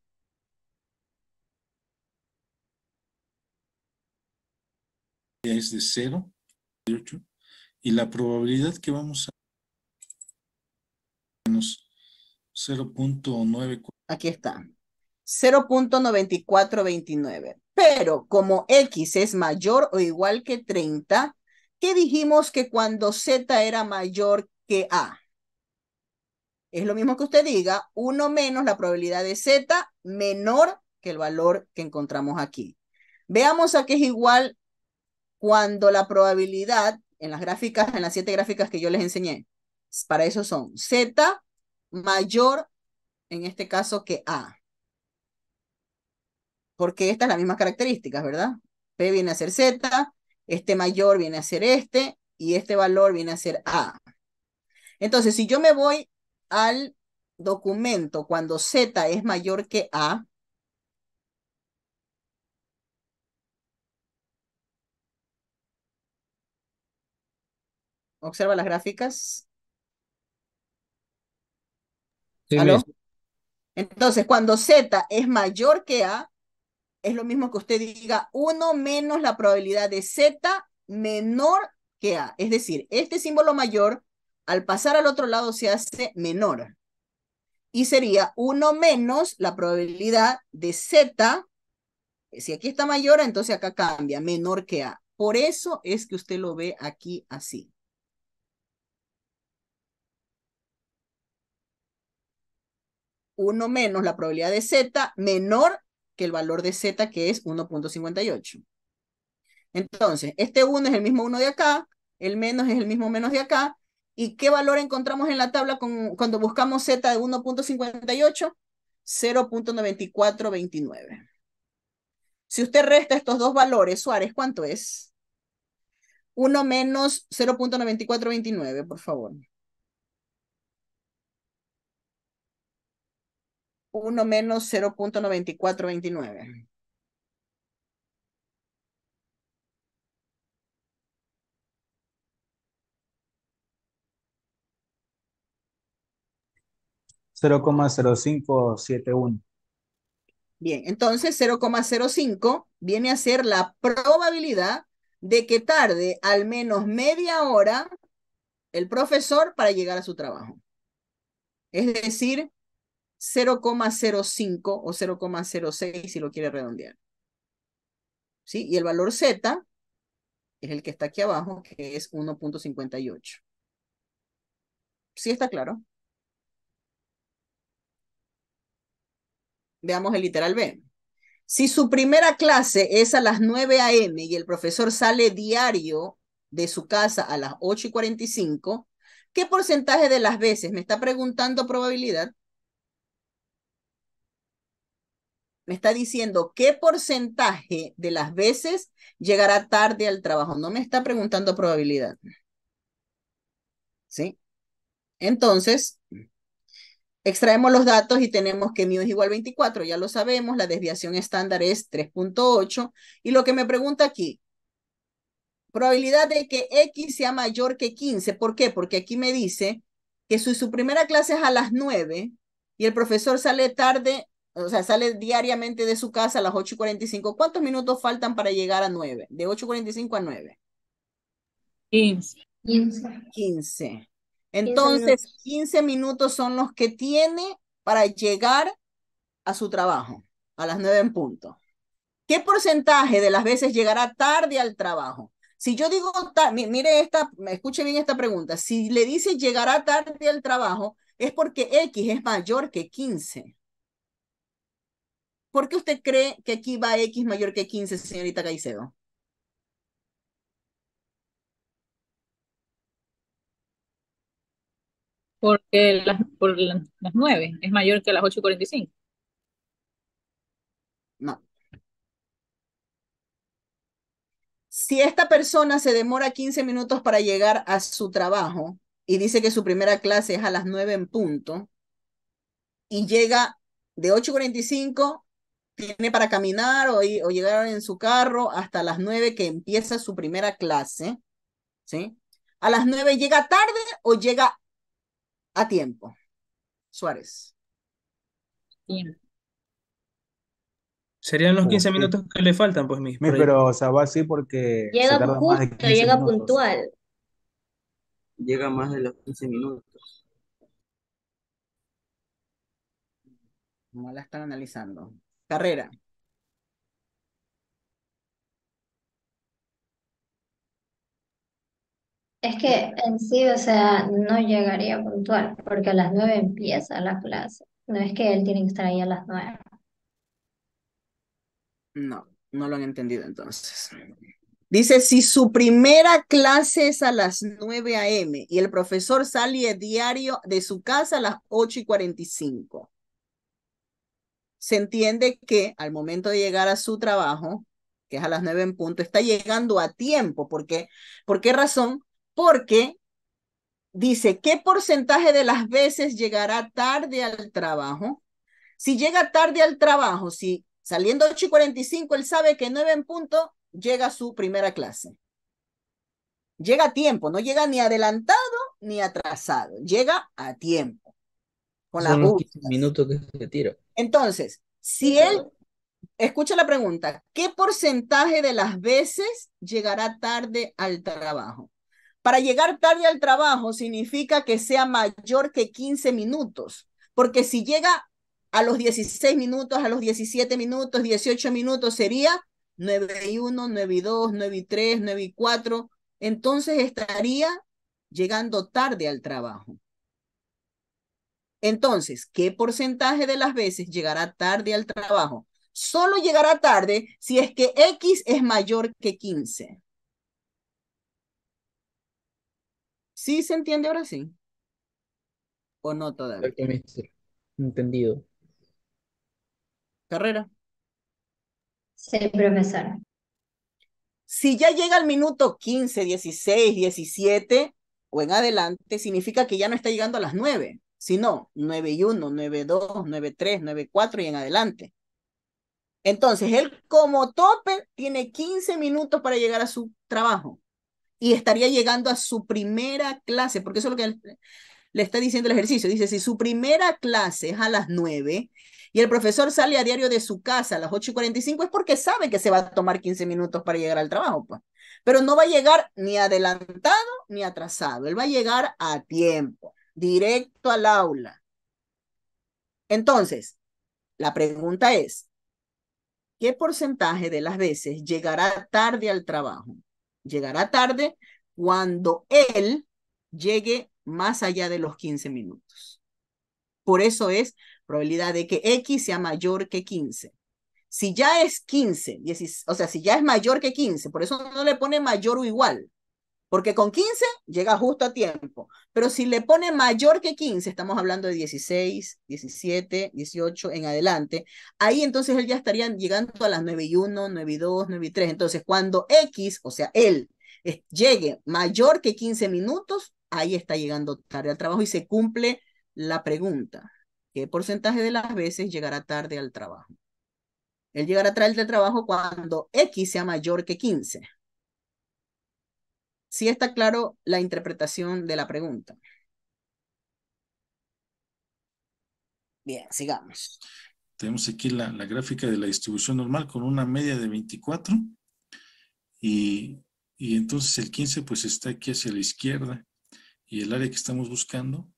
es de 0, y la probabilidad que vamos a menos 0.94... Aquí está. 0.9429. Pero como X es mayor o igual que 30, ¿qué dijimos que cuando Z era mayor que A? Es lo mismo que usted diga, 1 menos la probabilidad de Z menor que el valor que encontramos aquí. Veamos a qué es igual cuando la probabilidad en las gráficas, en las siete gráficas que yo les enseñé, para eso son Z mayor, en este caso, que A. Porque estas es las mismas características, ¿verdad? P viene a ser Z, este mayor viene a ser este, y este valor viene a ser A. Entonces, si yo me voy al documento cuando Z es mayor que A, Observa las gráficas. Entonces, cuando Z es mayor que A, es lo mismo que usted diga 1 menos la probabilidad de Z menor que A. Es decir, este símbolo mayor, al pasar al otro lado, se hace menor. Y sería 1 menos la probabilidad de Z. Si aquí está mayor, entonces acá cambia, menor que A. Por eso es que usted lo ve aquí así. 1 menos la probabilidad de Z menor que el valor de Z que es 1.58. Entonces, este 1 es el mismo 1 de acá, el menos es el mismo menos de acá, ¿y qué valor encontramos en la tabla con, cuando buscamos Z de 1.58? 0.9429. Si usted resta estos dos valores, Suárez, ¿cuánto es? 1 menos 0.9429, por favor. 1 menos 0.9429. Cero Bien, entonces 0,05 viene a ser la probabilidad de que tarde al menos media hora el profesor para llegar a su trabajo. Es decir, 0,05 o 0,06 si lo quiere redondear. ¿Sí? Y el valor Z es el que está aquí abajo, que es 1.58. ¿Sí está claro? Veamos el literal B. Si su primera clase es a las 9 a.m. y el profesor sale diario de su casa a las 8 y 45, ¿qué porcentaje de las veces me está preguntando probabilidad? me está diciendo qué porcentaje de las veces llegará tarde al trabajo. No me está preguntando probabilidad. ¿Sí? Entonces, extraemos los datos y tenemos que μ es igual a 24, ya lo sabemos, la desviación estándar es 3.8. Y lo que me pregunta aquí, probabilidad de que X sea mayor que 15. ¿Por qué? Porque aquí me dice que si su primera clase es a las 9 y el profesor sale tarde o sea, sale diariamente de su casa a las 8.45. y ¿Cuántos minutos faltan para llegar a 9? De 8.45 y a 9. 15. 15. 15. Entonces, 15 minutos. 15 minutos son los que tiene para llegar a su trabajo, a las 9 en punto. ¿Qué porcentaje de las veces llegará tarde al trabajo? Si yo digo, mire esta, escuche bien esta pregunta. Si le dice llegará tarde al trabajo, es porque X es mayor que 15. ¿Por qué usted cree que aquí va X mayor que 15, señorita Caicedo? Porque las, por las 9 es mayor que las 8.45. No. Si esta persona se demora 15 minutos para llegar a su trabajo y dice que su primera clase es a las 9 en punto y llega de 8.45 tiene para caminar o, o llegar en su carro hasta las nueve que empieza su primera clase, ¿sí? ¿A las nueve llega tarde o llega a tiempo? Suárez. Serían los 15 minutos que le faltan, pues, Pero, o sea, va así porque. Llega justo, llega puntual. Llega más de los 15 minutos. No la están analizando carrera. Es que en sí, o sea, no llegaría puntual, porque a las nueve empieza la clase. No es que él tiene que estar ahí a las nueve. No, no lo han entendido entonces. Dice, si su primera clase es a las 9 a.m. y el profesor sale diario de su casa a las ocho y 45 se entiende que al momento de llegar a su trabajo, que es a las nueve en punto, está llegando a tiempo. ¿Por qué? ¿Por qué razón? Porque dice, ¿qué porcentaje de las veces llegará tarde al trabajo? Si llega tarde al trabajo, si saliendo 8 y 45, él sabe que nueve en punto llega a su primera clase. Llega a tiempo, no llega ni adelantado ni atrasado, llega a tiempo. Con que se tiro. Entonces, si él, escucha la pregunta, ¿qué porcentaje de las veces llegará tarde al trabajo? Para llegar tarde al trabajo significa que sea mayor que 15 minutos, porque si llega a los 16 minutos, a los 17 minutos, 18 minutos, sería 9 y 1, 9 y 2, 9 y 3, 9 y 4, entonces estaría llegando tarde al trabajo. Entonces, ¿qué porcentaje de las veces llegará tarde al trabajo? Solo llegará tarde si es que X es mayor que 15. ¿Sí se entiende ahora sí? ¿O no todavía? Entendido. Carrera. Se profesor. Si ya llega al minuto 15, 16, 17 o en adelante, significa que ya no está llegando a las 9 sino 9 y 1, 9 y 2, 9 y 3, 9 y 4 y en adelante. Entonces, él como tope tiene 15 minutos para llegar a su trabajo y estaría llegando a su primera clase, porque eso es lo que le está diciendo el ejercicio. Dice, si su primera clase es a las 9 y el profesor sale a diario de su casa a las 8 y 45 es porque sabe que se va a tomar 15 minutos para llegar al trabajo, pues. Pero no va a llegar ni adelantado ni atrasado, él va a llegar a tiempo directo al aula. Entonces, la pregunta es, ¿qué porcentaje de las veces llegará tarde al trabajo? Llegará tarde cuando él llegue más allá de los 15 minutos. Por eso es probabilidad de que X sea mayor que 15. Si ya es 15, o sea, si ya es mayor que 15, por eso no le pone mayor o igual, porque con 15 llega justo a tiempo, pero si le pone mayor que 15, estamos hablando de 16, 17, 18 en adelante, ahí entonces él ya estaría llegando a las 9 y 1, 9 y 2, 9 y 3. Entonces, cuando X, o sea, él, llegue mayor que 15 minutos, ahí está llegando tarde al trabajo y se cumple la pregunta. ¿Qué porcentaje de las veces llegará tarde al trabajo? Él llegará tarde al trabajo cuando X sea mayor que 15. Si está claro la interpretación de la pregunta. Bien, sigamos. Tenemos aquí la, gráfica de la distribución normal con una media de 24 y, y entonces el 15 pues está aquí hacia la izquierda y el área que estamos buscando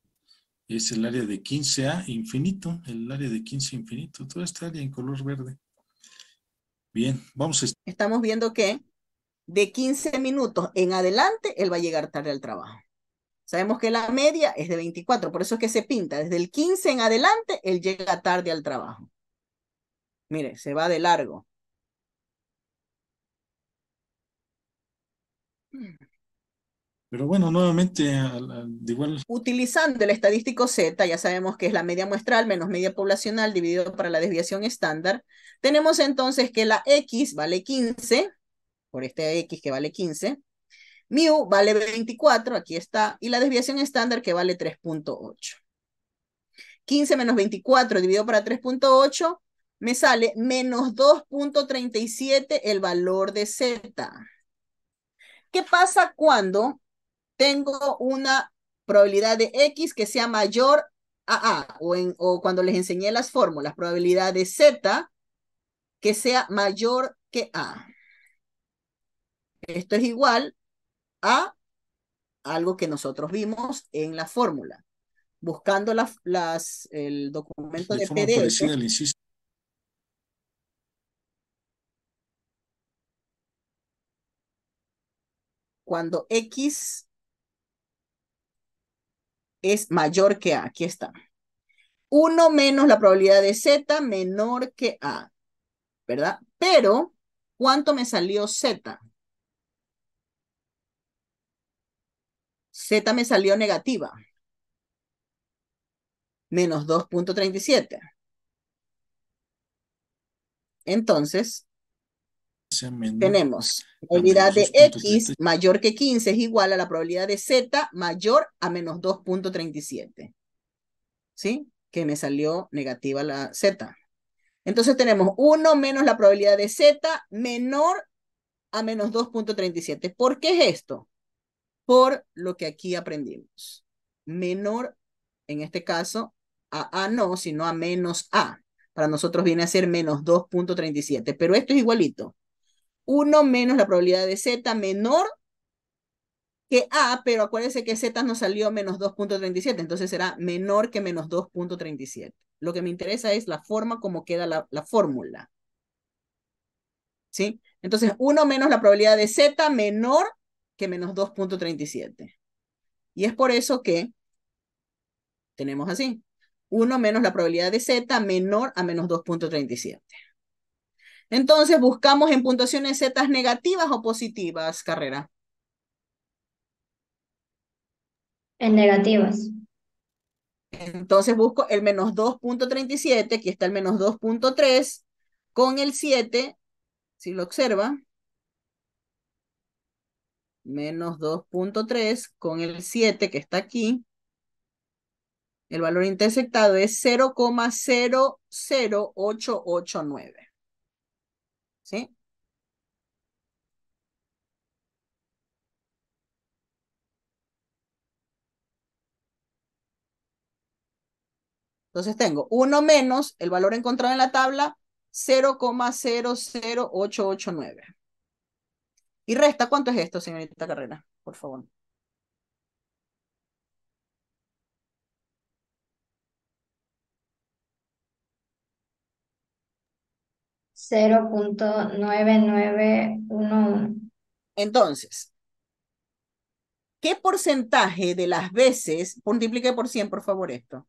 es el área de 15A infinito, el área de 15 infinito, toda esta área en color verde. Bien, vamos a... Estamos viendo que de 15 minutos en adelante, él va a llegar tarde al trabajo. Sabemos que la media es de 24, por eso es que se pinta. Desde el 15 en adelante, él llega tarde al trabajo. Mire, se va de largo. Pero bueno, nuevamente, igual. Utilizando el estadístico Z, ya sabemos que es la media muestral menos media poblacional dividido para la desviación estándar, tenemos entonces que la X vale 15 por este X que vale 15. Mu vale 24, aquí está, y la desviación estándar que vale 3.8. 15 menos 24 dividido para 3.8 me sale menos 2.37 el valor de Z. ¿Qué pasa cuando tengo una probabilidad de X que sea mayor a A? O, en, o cuando les enseñé las fórmulas, probabilidad de Z que sea mayor que A. Esto es igual a algo que nosotros vimos en la fórmula. Buscando las, las el documento de, de Cuando X es mayor que A, aquí está. 1 menos la probabilidad de Z menor que A, ¿verdad? Pero, ¿cuánto me salió Z? Z me salió negativa. Menos 2.37. Entonces, tenemos probabilidad de X mayor que 15 es igual a la probabilidad de Z mayor a menos 2.37. ¿Sí? Que me salió negativa la Z. Entonces tenemos 1 menos la probabilidad de Z menor a menos 2.37. ¿Por qué es esto? por lo que aquí aprendimos. Menor, en este caso, a A no, sino a menos A. Para nosotros viene a ser menos 2.37, pero esto es igualito. 1 menos la probabilidad de Z menor que A, pero acuérdense que Z nos salió menos 2.37, entonces será menor que menos 2.37. Lo que me interesa es la forma como queda la, fórmula. ¿Sí? Entonces, 1 menos la probabilidad de Z menor que menos 2.37. Y es por eso que tenemos así, 1 menos la probabilidad de z menor a menos 2.37. Entonces buscamos en puntuaciones z negativas o positivas, carrera. En negativas. Entonces busco el menos 2.37, aquí está el menos 2.3, con el 7, si lo observa, menos 2.3 con el 7 que está aquí. El valor intersectado es 0,00889. ¿Sí? Entonces tengo 1 menos el valor encontrado en la tabla, 0,00889. ¿Y resta cuánto es esto, señorita Carrera? Por favor. Cero Entonces, ¿qué porcentaje de las veces, multiplique por 100 por favor esto,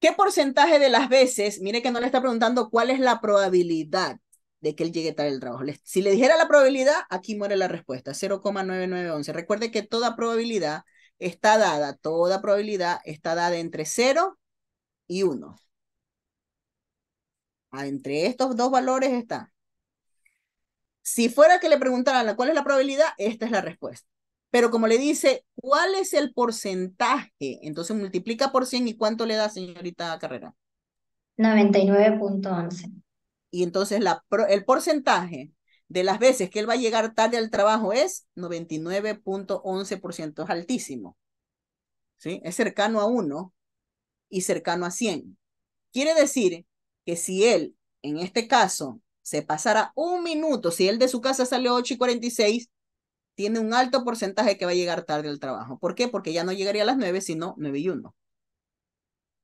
¿qué porcentaje de las veces, mire que no le está preguntando cuál es la probabilidad, de que él llegue tarde el trabajo. si le dijera la probabilidad, aquí muere la respuesta, 0,9911. Recuerde que toda probabilidad está dada, toda probabilidad está dada entre 0 y 1. Ah, entre estos dos valores está. Si fuera que le preguntaran cuál es la probabilidad, esta es la respuesta. Pero como le dice, ¿cuál es el porcentaje? Entonces multiplica por 100 y ¿cuánto le da, señorita Carrera? 99.11 y entonces el porcentaje de las veces que él va a llegar tarde al trabajo es 99.11%, es altísimo. ¿sí? Es cercano a 1 y cercano a 100. Quiere decir que si él, en este caso, se pasara un minuto, si él de su casa sale a 8 y 46, tiene un alto porcentaje que va a llegar tarde al trabajo. ¿Por qué? Porque ya no llegaría a las 9, sino 9 y 1.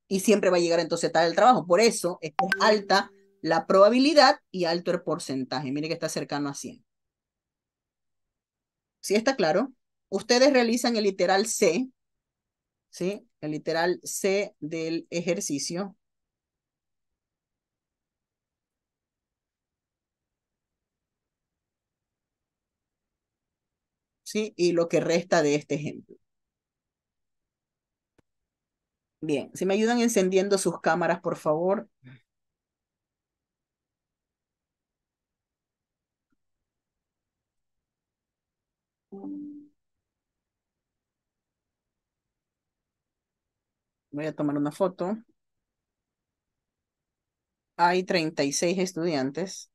Y siempre va a llegar entonces tarde al trabajo. Por eso es alta la probabilidad y alto el porcentaje. Mire que está cercano a 100. ¿Sí está claro? Ustedes realizan el literal C, ¿sí? El literal C del ejercicio. ¿Sí? Y lo que resta de este ejemplo. Bien, si me ayudan encendiendo sus cámaras, por favor. Voy a tomar una foto. Hay 36 estudiantes.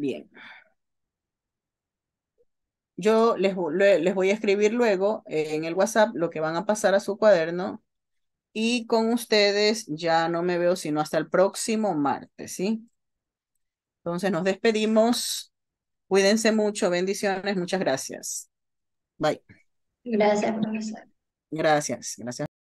Bien. Yo les, les voy a escribir luego eh, en el WhatsApp lo que van a pasar a su cuaderno y con ustedes ya no me veo sino hasta el próximo martes, ¿sí? Entonces nos despedimos. Cuídense mucho, bendiciones, muchas gracias. Bye. Gracias, profesor. Gracias, gracias.